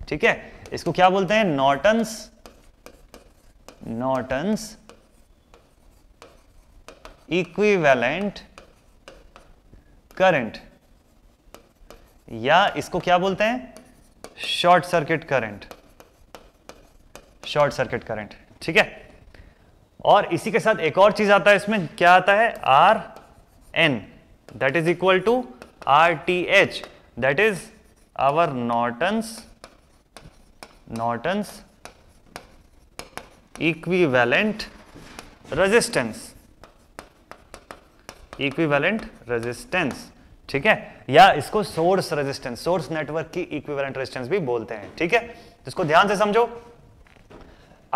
ठीक है इसको क्या बोलते हैं नॉर्टन्स नॉर्टन्स इक्विवेलेंट करंट या इसको क्या बोलते हैं short circuit current short circuit current ठीक है और इसी के साथ एक और चीज आता है इसमें क्या आता है R N that is equal to R T H that is our Norton's Norton's equivalent resistance equivalent resistance ठीक है या इसको सोर्स रेजिस्टेंस सोर्स नेटवर्क की इक्विवेलेंट रेजिस्टेंस भी बोलते हैं ठीक है इसको ध्यान से समझो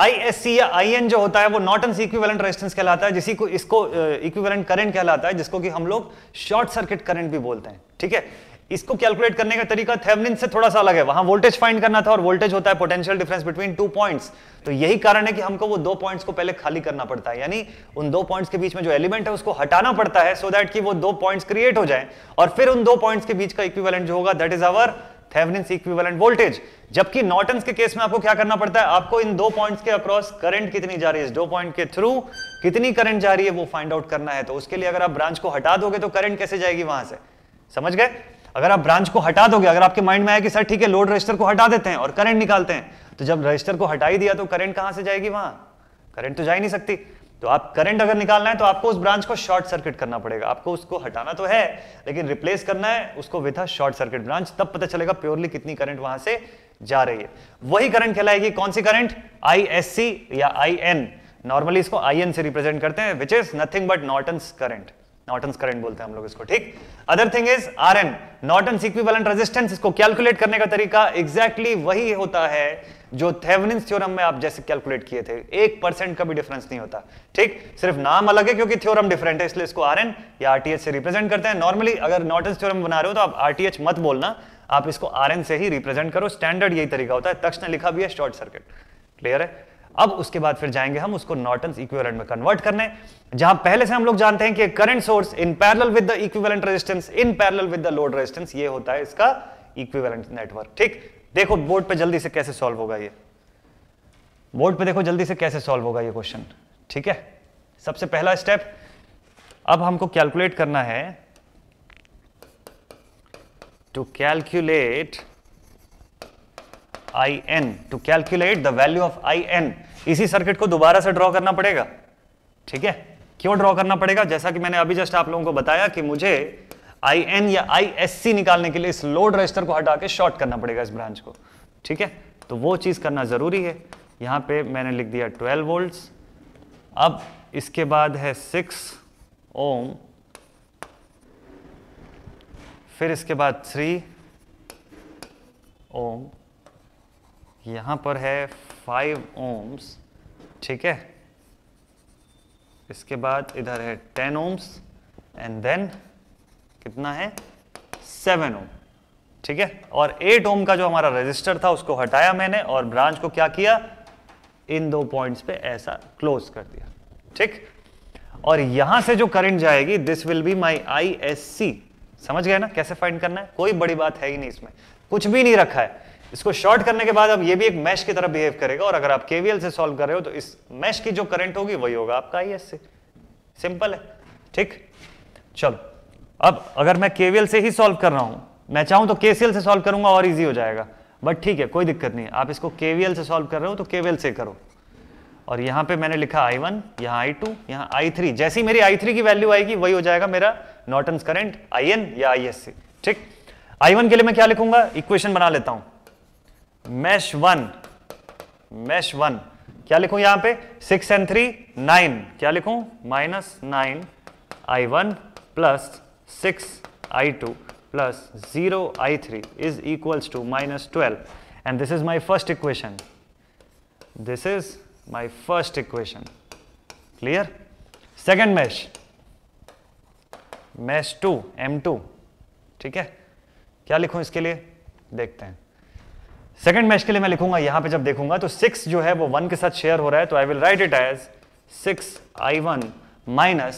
आईएससी या आईएन जो होता है वो नॉटन इक्विवेलेंट रेजिस्टेंस कहलाता है जिसको इसको इक्विवेलेंट uh, करंट कहलाता है जिसको कि हम लोग शॉर्ट सर्किट करंट भी बोलते हैं ठीक है इसको कैलकुलेट करने का तरीका थेवनिन से थोड़ा सा अलग है वहां वोल्टेज फाइंड करना था और वोल्टेज होता है potential difference between two points तो यही कारण है कि हमको वो दो पॉइंट्स को पहले खाली करना पड़ता है यानी उन दो पॉइंट्स के बीच में जो एलिमेंट है उसको हटाना पड़ता है सो so दैट कि वो दो पॉइंट्स क्रिएट हो जाए और फिर उन दो पॉइंट्स के बीच का इक्विवेलेंट जो होगा that is our Thevenin equivalent voltage जबकि नॉटन के केस में आपको क्या करना पड़ता है आपको इन दो पॉइंट्स के अक्रॉस करंट कितनी जा रही है इस दो पॉइंट के थ्रू कितनी करंट जा रही है वो फाइंड आउट करना है तो उसके लिए अगर आप ब्रांच को हटा दोगे तो करंट कैसे जाएगी वहां से समझ गए अगर आप ब्रांच को हटा दोगे अगर आपके माइंड में आया कि सर ठीक है लोड रजिस्टर को हटा देते हैं और करंट निकालते हैं तो जब रजिस्टर को हटा ही दिया तो करंट कहां से जाएगी वहां करंट तो जा ही नहीं सकती तो आप करंट अगर निकालना है तो आपको उस ब्रांच को शॉर्ट सर्किट करना पड़ेगा आपको उसको हटाना तो है लेकिन रिप्लेस करना है उसको with a short circuit branch तब पता चलेगा प्योरली कितनी करंट वहां से जा रही है वही करंट कहलाएगी कौन सी करंट आई या आई नॉर्मली इसको आई से रिप्रेजेंट करते हैं which is nothing but Norton current Norton current बोलते हैं हम लोग इसको ठीक other thing is R N Norton equivalent resistance इसको कैलकुलेट करने का तरीका एग्जैक्टली exactly वही होता है जो थेवनिन थ्योरम में आप जैसे कैलकुलेट किए थे एक परसेंट का भी डिफरेंस नहीं होता ठीक सिर्फ नाम अलग है क्योंकि थ्योरम डिफरेंट है इसलिए इसको आर या आर से रिप्रेजेंट करते हैं नॉर्मली अगर नॉर्टन थ्योरम बना रहे हो तो आप आर मत बोलना आप इसको आर से ही रिप्रेजेंट करो स्टैंडर्ड यही तरीका होता है तक्ष ने लिखा भी है शॉर्ट सर्किट क्लियर है अब उसके बाद फिर जाएंगे हम उसको नॉर्टन इक्विवेलेंट में कन्वर्ट करने जहां पहले से हम लोग जानते हैं कि current source in parallel with the equivalent resistance in parallel with the load resistance ये होता है इसका इक्विवेलेंट नेटवर्क ठीक देखो बोर्ड पे जल्दी से कैसे सॉल्व होगा ये बोर्ड पे देखो जल्दी से कैसे सॉल्व होगा ये क्वेश्चन ठीक है सबसे पहला स्टेप अब हमको कैलकुलेट करना है to calculate I N to calculate the value of I N इसी सर्किट को दोबारा से ड्रॉ करना पड़ेगा ठीक है क्यों ड्रॉ करना पड़ेगा जैसा कि मैंने अभी जस्ट आप लोगों को बताया कि मुझे आई एन या आई एस सी निकालने के लिए इस लोड रजिस्टर को हटा के शॉर्ट करना पड़ेगा इस ब्रांच को ठीक है तो वो चीज़ करना ज़रूरी है यहां पे मैंने लिख दिया 12 वोल्ट्स अब इसके बाद है 6 ओम फिर इसके बाद 3 ओम यहां पर है फाइव ओम्स ठीक है इसके बाद इधर है टेन ओम्स एंड देन कितना है सेवन ओम ठीक है और एट ओम का जो हमारा रजिस्टर था उसको हटाया मैंने और ब्रांच को क्या किया इन दो पॉइंट्स पे ऐसा क्लोज कर दिया ठीक और यहां से जो करंट जाएगी this will be my I S C समझ गए ना कैसे फाइंड करना है कोई बड़ी बात है ही नहीं इसमें कुछ भी नहीं रखा है इसको शॉर्ट करने के बाद अब ये भी एक मैश की तरह बिहेव करेगा और अगर आप केवीएल से सॉल्व कर रहे हो तो इस मैश की जो करंट होगी वही होगा आपका आई से सिंपल है ठीक चलो अब अगर मैं केवीएल से ही सॉल्व कर रहा हूं मैं चाहूं तो केसीएल से सॉल्व करूंगा और इजी हो जाएगा बट ठीक है कोई दिक्कत नहीं आप इसको केवीएल से सॉल्व कर रहे हो तो केवीएल से करो और यहां पे मैंने लिखा आई वन यहां आई टू यहां आई थ्री जैसी मेरी आई थ्री की वैल्यू आएगी वही हो जाएगा मेरा नॉटन करंट आई एन या आई एस सी ठीक आई वन के लिए मैं क्या लिखूंगा इक्वेशन बना लेता हूं मैश वन मैश वन क्या लिखू यहां पे सिक्स एंड थ्री नाइन क्या लिखू minus nine I one plus six I two plus zero I three is equals to minus twelve and this is my first equation this is my first equation clear second mesh mesh two M two ठीक है क्या लिखूं इसके लिए देखते हैं सेकंड मैच के लिए मैं लिखूंगा यहां पे जब देखूंगा तो सिक्स जो है वो वन के साथ शेयर हो रहा है तो I will write it as six I one minus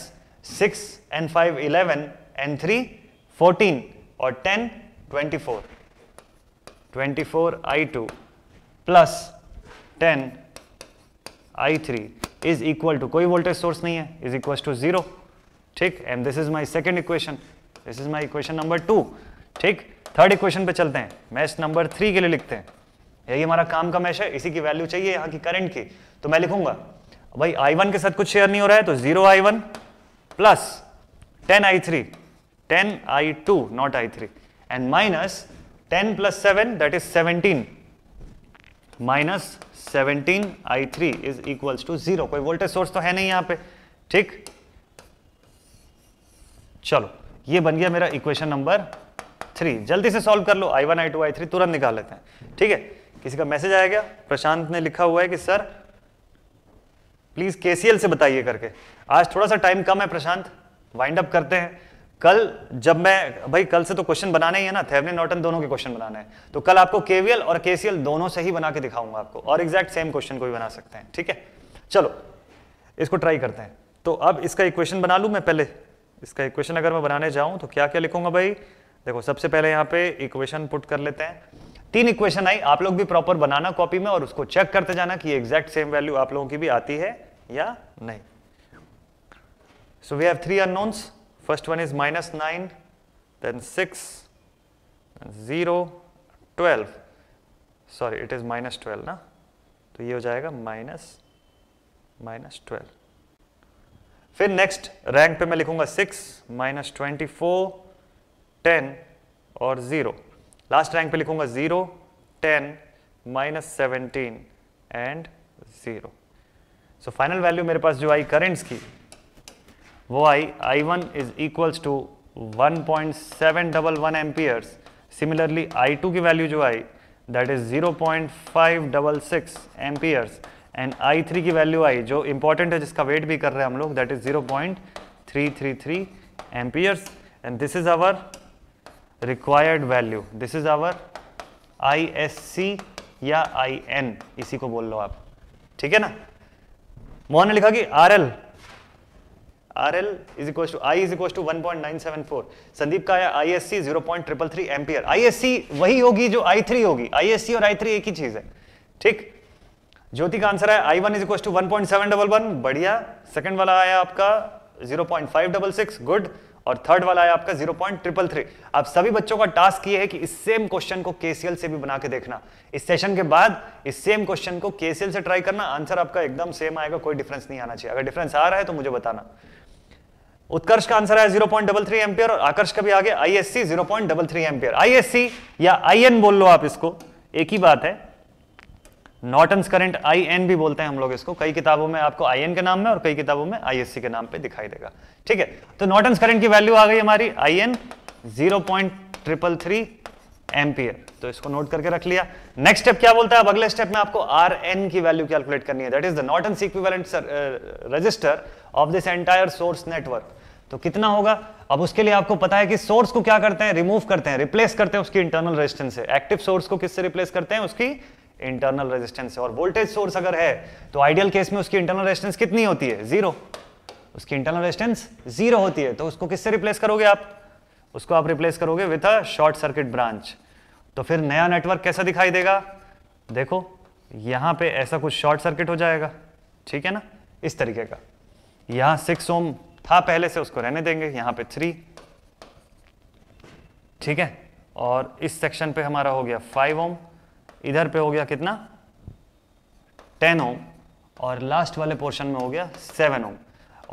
six N five eleven N three fourteen और ten twenty four twenty four I two plus ten I three is equal to कोई वोल्टेज सोर्स नहीं है इज इक्वल टू जीरो ठीक and this is my second equation this is my equation number two ठीक थर्ड इक्वेशन पे चलते हैं मैच नंबर थ्री के लिए लिखते हैं यही हमारा काम का मैच है इसी की वैल्यू चाहिए यहाँ की करंट की तो मैं लिखूंगा भाई आई वन के साथ कुछ शेयर नहीं हो रहा है तो zero I one plus ten I three ten I two not I three and minus ten plus seven that is seventeen minus seventeen I three is equals to zero कोई वोल्टेज सोर्स तो है नहीं यहां पे ठीक चलो ये बन गया मेरा इक्वेशन नंबर थ्री जल्दी से सॉल्व कर लो I one I two I three तुरंत निकाल लेते हैं ठीक है किसी का मैसेज आया गया प्रशांत ने लिखा हुआ है कि सर प्लीज केसीएल से बताइए करके आज थोड़ा सा टाइम कम है प्रशांत वाइंड अप करते हैं कल जब मैं भाई कल से तो क्वेश्चन बनाने ही है ना थेवनिन नॉटन दोनों के क्वेश्चन बनाने हैं तो कल आपको केवीएल और केसीएल दोनों से ही बना के दिखाऊंगा आपको और एग्जैक्ट सेम क्वेश्चन को भी बना सकते हैं ठीक है चलो इसको ट्राई करते हैं तो अब इसका इक्वेशन बना लूँ मैं पहले इसका इक्वेशन अगर मैं बनाने जाऊं तो क्या क्या लिखूंगा भाई देखो सबसे पहले यहाँ पे इक्वेशन पुट कर लेते हैं तीन इक्वेशन आई आप लोग भी प्रॉपर बनाना कॉपी में और उसको चेक करते जाना कि एग्जैक्ट सेम वैल्यू आप लोगों की भी आती है या नहीं so we have three unknowns first one is minus nine then six zero twelve sorry it is minus twelve ना तो ये हो जाएगा माइनस माइनस ट्वेल्व फिर नेक्स्ट रैंक पे मैं लिखूंगा six minus twenty four ten और ज़ीरो लास्ट रैंक पे लिखूंगा zero ten minus seventeen and zero so final value मेरे पास जो आई करेंट्स की वो I I one is equals to one point seven double one amperes similarly I two की वैल्यू जो आई that is zero point five double six amperes and I three की वैल्यू आई जो इंपॉर्टेंट है जिसका वेट भी कर रहे हैं हम लोग that is zero point three three three amperes and this is our required value this is our I S C या आई एन इसी को बोल लो आप ठीक है ना मोहन ने लिखा कि R L R L is equal to I is equal to one point nine seven four Sandeep का आया I S C zero point triple three ampere I S C वही होगी जो आई थ्री होगी आई एस सी और आई थ्री एक ही चीज है ठीक ज्योति का आंसर है I one is equal to one point seven double one बढ़िया सेकंड वाला आया आपका zero point five double six good और थर्ड वाला है आपका जीरो पॉइंट ट्रिपल थ्री आप सभी बच्चों का टास्क ये है कि इस सेम क्वेश्चन को केसीएल से भी बना के देखना इस सेशन के बाद इस सेम क्वेश्चन को केसीएल से ट्राई करना आंसर आपका एकदम सेम आएगा कोई डिफरेंस नहीं आना चाहिए अगर डिफरेंस आ रहा है तो मुझे बताना उत्कर्ष का आंसर है zero point double three ampere और आकर्ष का भी आगे ISC zero point double three ampere ISC या आईएन बोल लो आप इसको एक ही बात है नॉर्टन्स करंट आई एन भी बोलते हैं हम लोग इसको कई किताबों में आपको आई एन के नाम में और कई किताबों में आई एस सी के नाम पे दिखाई देगा ठीक है तो नॉर्टन्स करंट की वैल्यू आ गई हमारी I N zero point triple three ampere तो इसको नोट करके रख लिया नेक्स्ट स्टेप क्या बोलता है अब अगले स्टेप में आपको आर एन की वैल्यू कैलकुलेट करनी है that is the Norton equivalent resistor of this entire source network तो कितना होगा अब उसके लिए आपको पता है कि सोर्स को क्या करते हैं रिमूव करते हैं रिप्लेस करते हैं उसकी इंटरनल रेजिस्टेंस से एक्टिव सोर्स को किससे रिप्लेस करते हैं उसकी इंटरनल रेजिस्टेंस है और वोल्टेज सोर्स अगर है तो आइडियल केस में उसकी इंटरनल रेजिस्टेंस कितनी होती है जीरो उसकी इंटरनल रेजिस्टेंस जीरो होती है तो उसको किससे रिप्लेस करोगे आप उसको आप रिप्लेस करोगे with a short circuit branch तो फिर नया नेटवर्क कैसा दिखाई देगा देखो यहां पे ऐसा कुछ शॉर्ट सर्किट हो जाएगा ठीक है ना इस तरीके का यहां सिक्स ओम था पहले से उसको रहने देंगे यहां पे थ्री ठीक है और इस सेक्शन पे हमारा हो गया फाइव ओम इधर पे हो गया कितना टेन ओम और लास्ट वाले पोर्शन में हो गया सेवन ओम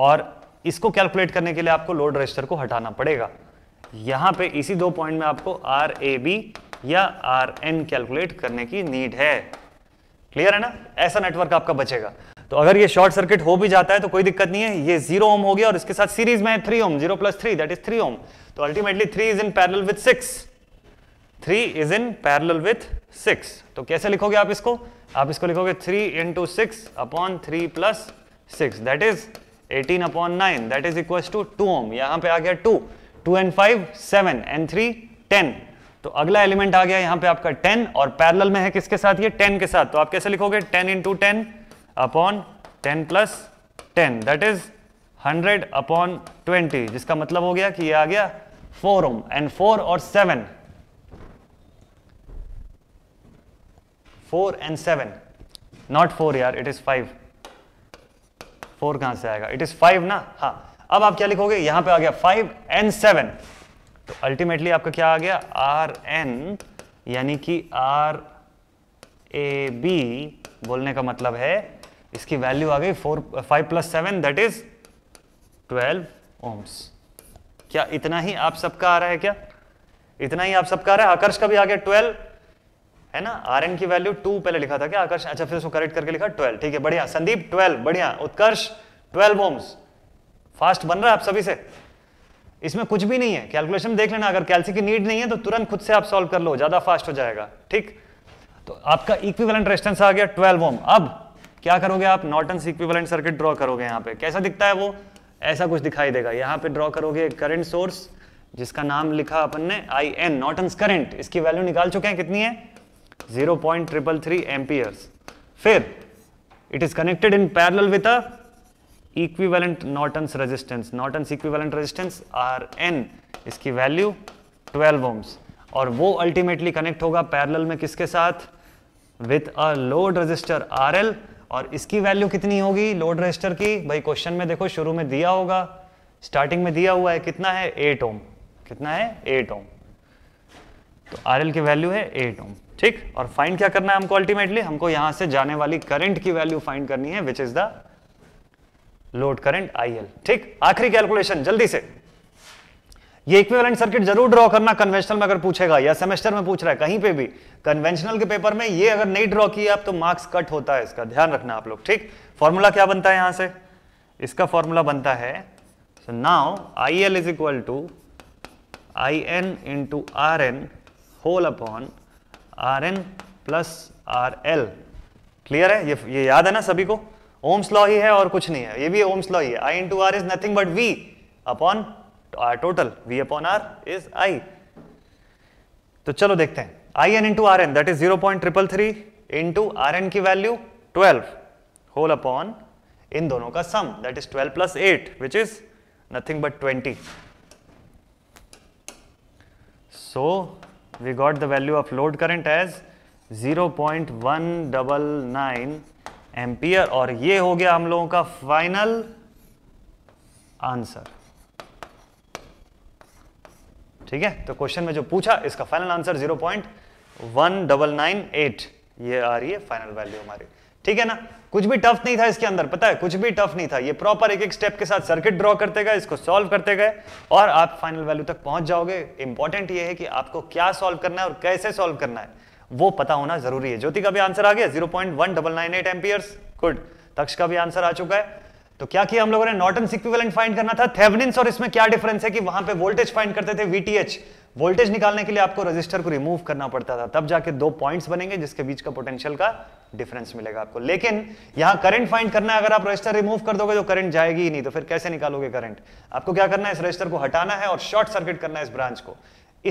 और इसको कैलकुलेट करने के लिए आपको लोड रजिस्टर को हटाना पड़ेगा यहां पे इसी दो पॉइंट में आपको आर ए बी या आर एन कैलकुलेट करने की नीड है क्लियर है ना ऐसा नेटवर्क आपका बचेगा तो अगर ये शॉर्ट सर्किट हो भी जाता है तो कोई दिक्कत नहीं है ये जीरो ओम हो गया और इसके साथ सीरीज में three ohm zero plus three that is three ohm तो ultimately three is in parallel with six three is in parallel with six तो कैसे लिखोगे आप इसको आप इसको लिखोगे three into six upon three plus six that is eighteen upon nine that is equal to two two यहां पे आ गया two two and five seven and three ten तो अगला एलिमेंट आ गया यहां पे आपका टेन और पैरल में है किसके साथ ये टेन के साथ तो आप कैसे लिखोगे ten into ten upon ten plus ten that is hundred upon twenty जिसका मतलब हो गया कि ये आ गया फोर ओम एंड फोर और seven four and seven not four यार इट इज फाइव फोर कहां से आएगा इट इज फाइव ना हाँ अब आप क्या लिखोगे यहां पे आ गया फाइव एंड सेवन तो अल्टीमेटली आपका क्या आ गया आर एन यानी कि आर ए बी बोलने का मतलब है इसकी वैल्यू आ गई four five plus seven that is twelve ohms क्या इतना ही आप सबका आ रहा है क्या इतना ही आप सबका आ रहा है आकर्ष का भी आ गया ट्वेल्व है ना आर की वैल्यू टू पहले लिखा था क्या आकर्ष अच्छा फिर उसको करेक्ट करके लिखा ट्वेल्व ठीक है बढ़िया संदीप ट्वेल्व बढ़िया उत्कर्ष ट्वेल्व ओम्स फास्ट बन रहा है आप सभी से इसमें कुछ भी नहीं है कैलकुलेशन देख लेना अगर कैल्सी की नीड नहीं है तो तुरंत खुद से आप सॉल्व कर लो ज्यादा फास्ट हो जाएगा ठीक तो आपका इक्विवेलेंट रेस्टेंस आ गया ट्वेल्व ओम अब क्या करोगे आप नॉर्टन इक्विवेलेंट सर्किट ड्रॉ करोगे यहाँ पे कैसा दिखता है वो ऐसा कुछ दिखाई देगा यहाँ पे ड्रॉ करोगे करंट सोर्स जिसका नाम लिखा अपन ने आई एन नॉर्टन करंट इसकी वैल्यू निकाल चुके हैं कितनी है zero point triple three amperes फिर it is connected in parallel with a equivalent Norton's resistance Norton's equivalent resistance R N इसकी वैल्यू 12 ओम्स और वो अल्टीमेटली कनेक्ट होगा पैरल में किसके साथ with a load resistor R L और इसकी वैल्यू कितनी होगी लोड रजिस्टर की भाई क्वेश्चन में देखो शुरू में दिया होगा स्टार्टिंग में दिया हुआ है कितना है एट ओम कितना है एट ओम तो आर एल की वैल्यू है एट ओम ठीक और फाइंड क्या करना है हमको अल्टीमेटली हमको यहां से जाने वाली करंट की वैल्यू फाइंड करनी है which is the load current I ठीक आखिरी कैलकुलेशन जल्दी से ये इक्विवेलेंट सर्किट जरूर ड्रॉ करना कन्वेंशनल में अगर पूछेगा या सेमेस्टर में पूछ रहा है कहीं पे भी कन्वेंशनल के पेपर में ये अगर नहीं ड्रॉ किया आप तो मार्क्स कट होता है इसका ध्यान रखना आप लोग ठीक फॉर्मूला क्या बनता है यहां से इसका फॉर्मूला बनता है is equal to I N into R N whole upon R N plus R L clear है ये ये याद है ना सभी को ओम्स लॉ ही है और कुछ नहीं है ये भी ओम्स लॉ ही है I into R is nothing but V upon R total V upon R is I तो चलो देखते हैं I N into R N that is zero point triple three into R N की वैल्यू ट्वेल्व होल अपॉन इन दोनों का sum that is twelve plus eight which is nothing but twenty so we got the value of load current as 0.199 ampere और ये हो गया हम लोगों का फाइनल आंसर ठीक है तो क्वेश्चन में जो पूछा इसका फाइनल आंसर 0.1998 ये आ रही है फाइनल वैल्यू हमारी ठीक है ना कुछ भी टफ नहीं था इसके अंदर पता है कुछ भी टफ नहीं था ये प्रॉपर एक एक स्टेप के साथ सर्किट ड्रॉ करते गए इसको सॉल्व करते गए और आप फाइनल वैल्यू तक पहुंच जाओगे इंपॉर्टेंट ये है कि आपको क्या सॉल्व करना है और कैसे सॉल्व करना है वो पता होना जरूरी है ज्योति का भी आंसर आ गया zero point one double nine eight amperes good Taksh का भी आंसर आ चुका है तो क्या किया हम लोगों ने नॉर्टन इक्विवेलेंट फाइंड करना था थेवनिंस और इसमें क्या डिफरेंस है कि वहां पे वोल्टेज फाइंड करते थे वीटीएच वोल्टेज निकालने के लिए आपको रजिस्टर को रिमूव करना पड़ता था तब जाके दो पॉइंट्स बनेंगे जिसके बीच का पोटेंशियल का डिफरेंस मिलेगा आपको लेकिन यहां करंट फाइंड करना है अगर आप रजिस्टर रिमूव कर दोगे तो करंट जाएगी ही नहीं तो फिर कैसे निकालोगे करंट आपको क्या करना है इस रजिस्टर को हटाना है और शॉर्ट सर्किट करना है इस ब्रांच को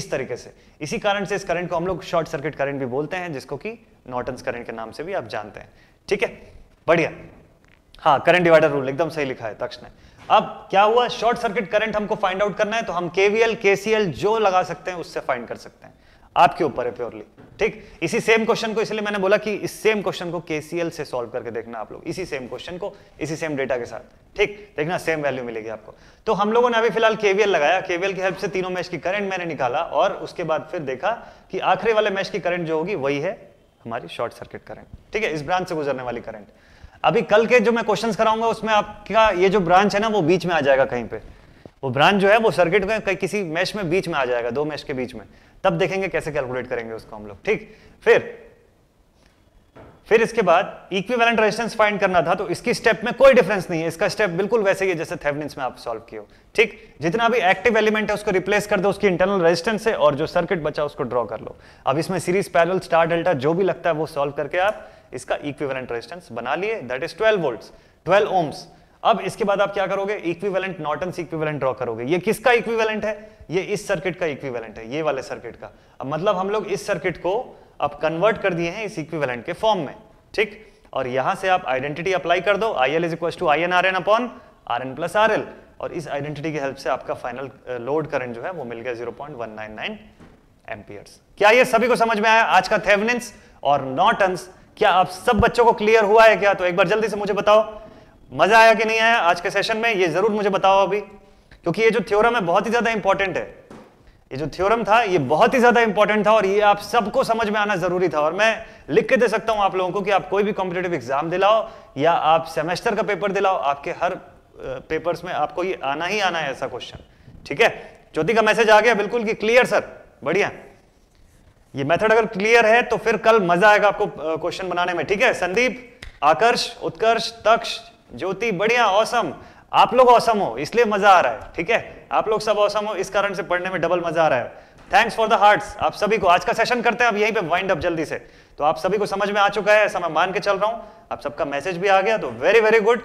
इस तरीके से इसी कारण से इस करंट को हम लोग शॉर्ट सर्किट करंट भी बोलते हैं जिसको कि नॉर्टन करंट के नाम से भी आप जानते हैं ठीक है बढ़िया हाँ करंट डिवाइडर रूल एकदम सही लिखा है तक्ष ने अब क्या हुआ शॉर्ट सर्किट करंट हमको फाइंड आउट करना है तो हम केवीएल केसीएल जो लगा सकते हैं उससे फाइंड कर सकते हैं आपके ऊपर है प्योरली ठीक इसी सेम क्वेश्चन को इसलिए मैंने बोला कि इस सेम क्वेश्चन को केसीएल से सॉल्व करके देखना आप लोग इसी सेम क्वेश्चन को इसी सेम डेटा के साथ ठीक देखना सेम वैल्यू मिलेगी आपको तो हम लोगों ने अभी फिलहाल केवीएल लगाया केवीएल की हेल्प से तीनों मैच की करंट मैंने निकाला और उसके बाद फिर देखा कि आखिरी वाले मैच की करंट जो होगी वही है हमारी शॉर्ट सर्किट करंट ठीक है इस ब्रांच से गुजरने वाली करंट अभी कल के जो मैं क्वेश्चंस कराऊंगा उसमें आपका ये जो ब्रांच है ना वो बीच में आ जाएगा कहीं पे वो ब्रांच जो है वो सर्किट में कि, किसी मैश में बीच में आ जाएगा दो मैश के बीच में तब देखेंगे कैसे कैलकुलेट करेंगे उसको हम लोग ठीक फिर फिर इसके बाद इक्विवेलेंट रेजिस्टेंस फाइंड करना था तो इसकी स्टेप में कोई डिफरेंस नहीं है इसका स्टेप बिल्कुल वैसे ही है जैसे थेवनिंस में आप सॉल्व किए ठीक जितना भी एक्टिव एलिमेंट है उसको रिप्लेस कर दो उसकी इंटरनल रेजिस्टेंस से और जो सर्किट बचा उसको ड्रॉ कर लो अब इसमें सीरीज पैरल स्टार डेल्टा जो भी लगता है वो सॉल्व करके आप इसका इक्विवेलेंट रेजिस्टेंस बना लिए दैट इज 12 वोल्ट्स 12 ओम्स अब इसके बाद आप क्या करोगे इक्विवेलेंट नॉर्टन इक्विवेलेंट ड्रॉ करोगे ये किसका इक्विवेलेंट है ये इस सर्किट का इक्विवेलेंट है ये वाले सर्किट का अब मतलब हम लोग इस सर्किट को अब कन्वर्ट कर दिए हैं इस इक्विवेलेंट के फॉर्म में ठीक और यहां से आप आइडेंटिटी अप्लाई कर दो I L is equal to I N R N upon R N plus R L और इस आइडेंटिटी की हेल्प से आपका फाइनल लोड करंट जो है वो मिल गया zero point one nine nine amperes क्या ये सभी को समझ में आया आज का थेवनिंस और नॉटन्स क्या आप सब बच्चों को क्लियर हुआ है क्या तो एक बार जल्दी से मुझे बताओ मजा आया कि नहीं आया आज के सेशन में ये जरूर मुझे बताओ अभी क्योंकि ये जो थ्योरम है बहुत ही ज्यादा इंपॉर्टेंट है ये जो थ्योरम था ये बहुत ही ज्यादा इंपॉर्टेंट था और ये आप सबको समझ में आना जरूरी था और मैं लिख के दे सकता हूं आप लोगों को कि आप कोई भी कॉम्पिटेटिव एग्जाम दिलाओ या आप सेमेस्टर का पेपर दिलाओ आपके हर पेपर्स में आपको ये आना ही आना है ऐसा क्वेश्चन ठीक है ज्योति का मैसेज आ गया बिल्कुल कि क्लियर सर बढ़िया ये मेथड अगर क्लियर है तो फिर कल मजा आएगा आपको क्वेश्चन बनाने में ठीक है संदीप आकर्ष उत्कर्ष तक्ष ज्योति बढ़िया औसम आप लोग औसम हो इसलिए मजा आ रहा है ठीक है आप लोग सब औसम हो इस कारण से पढ़ने में डबल मजा आ रहा है थैंक्स फॉर द हार्ट्स आप सभी को आज का सेशन करते हैं अब यहीं पे वाइंड अप जल्दी से तो आप सभी को समझ में आ चुका है ऐसा मैं मान के चल रहा हूं आप सबका मैसेज भी आ गया तो very very good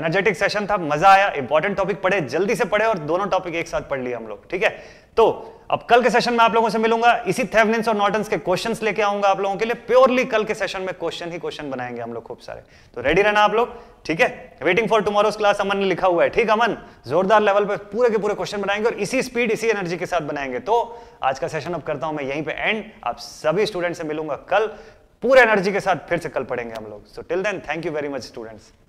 energetic session था मजा आया इंपॉर्टेंट टॉपिक पढ़े जल्दी से पढ़े और दोनों टॉपिक एक साथ पढ़ लिया हम लोग ठीक है तो अब कल के सेशन में आप लोगों से मिलूंगा इसी थे और नॉटन्स के क्वेश्चंस लेके आऊंगा आप लोगों के लिए प्योरली कल के सेशन में क्वेश्चन ही क्वेश्चन बनाएंगे हम लोग खूब सारे तो रेडी रहना आप लोग ठीक है waiting for tomorrow's class Aman ने लिखा हुआ है ठीक अमन जोरदार लेवल पर पूरे के पूरे क्वेश्चन बनाएंगे और इसी स्पीड इसी एनर्जी के साथ बनाएंगे तो आज का सेशन अब करता हूं मैं यहीं पर एंड आप सभी स्टूडेंट से मिलूंगा कल पूरे एनर्जी के साथ फिर से कल पढ़ेंगे हम लोग so till then thank you very much students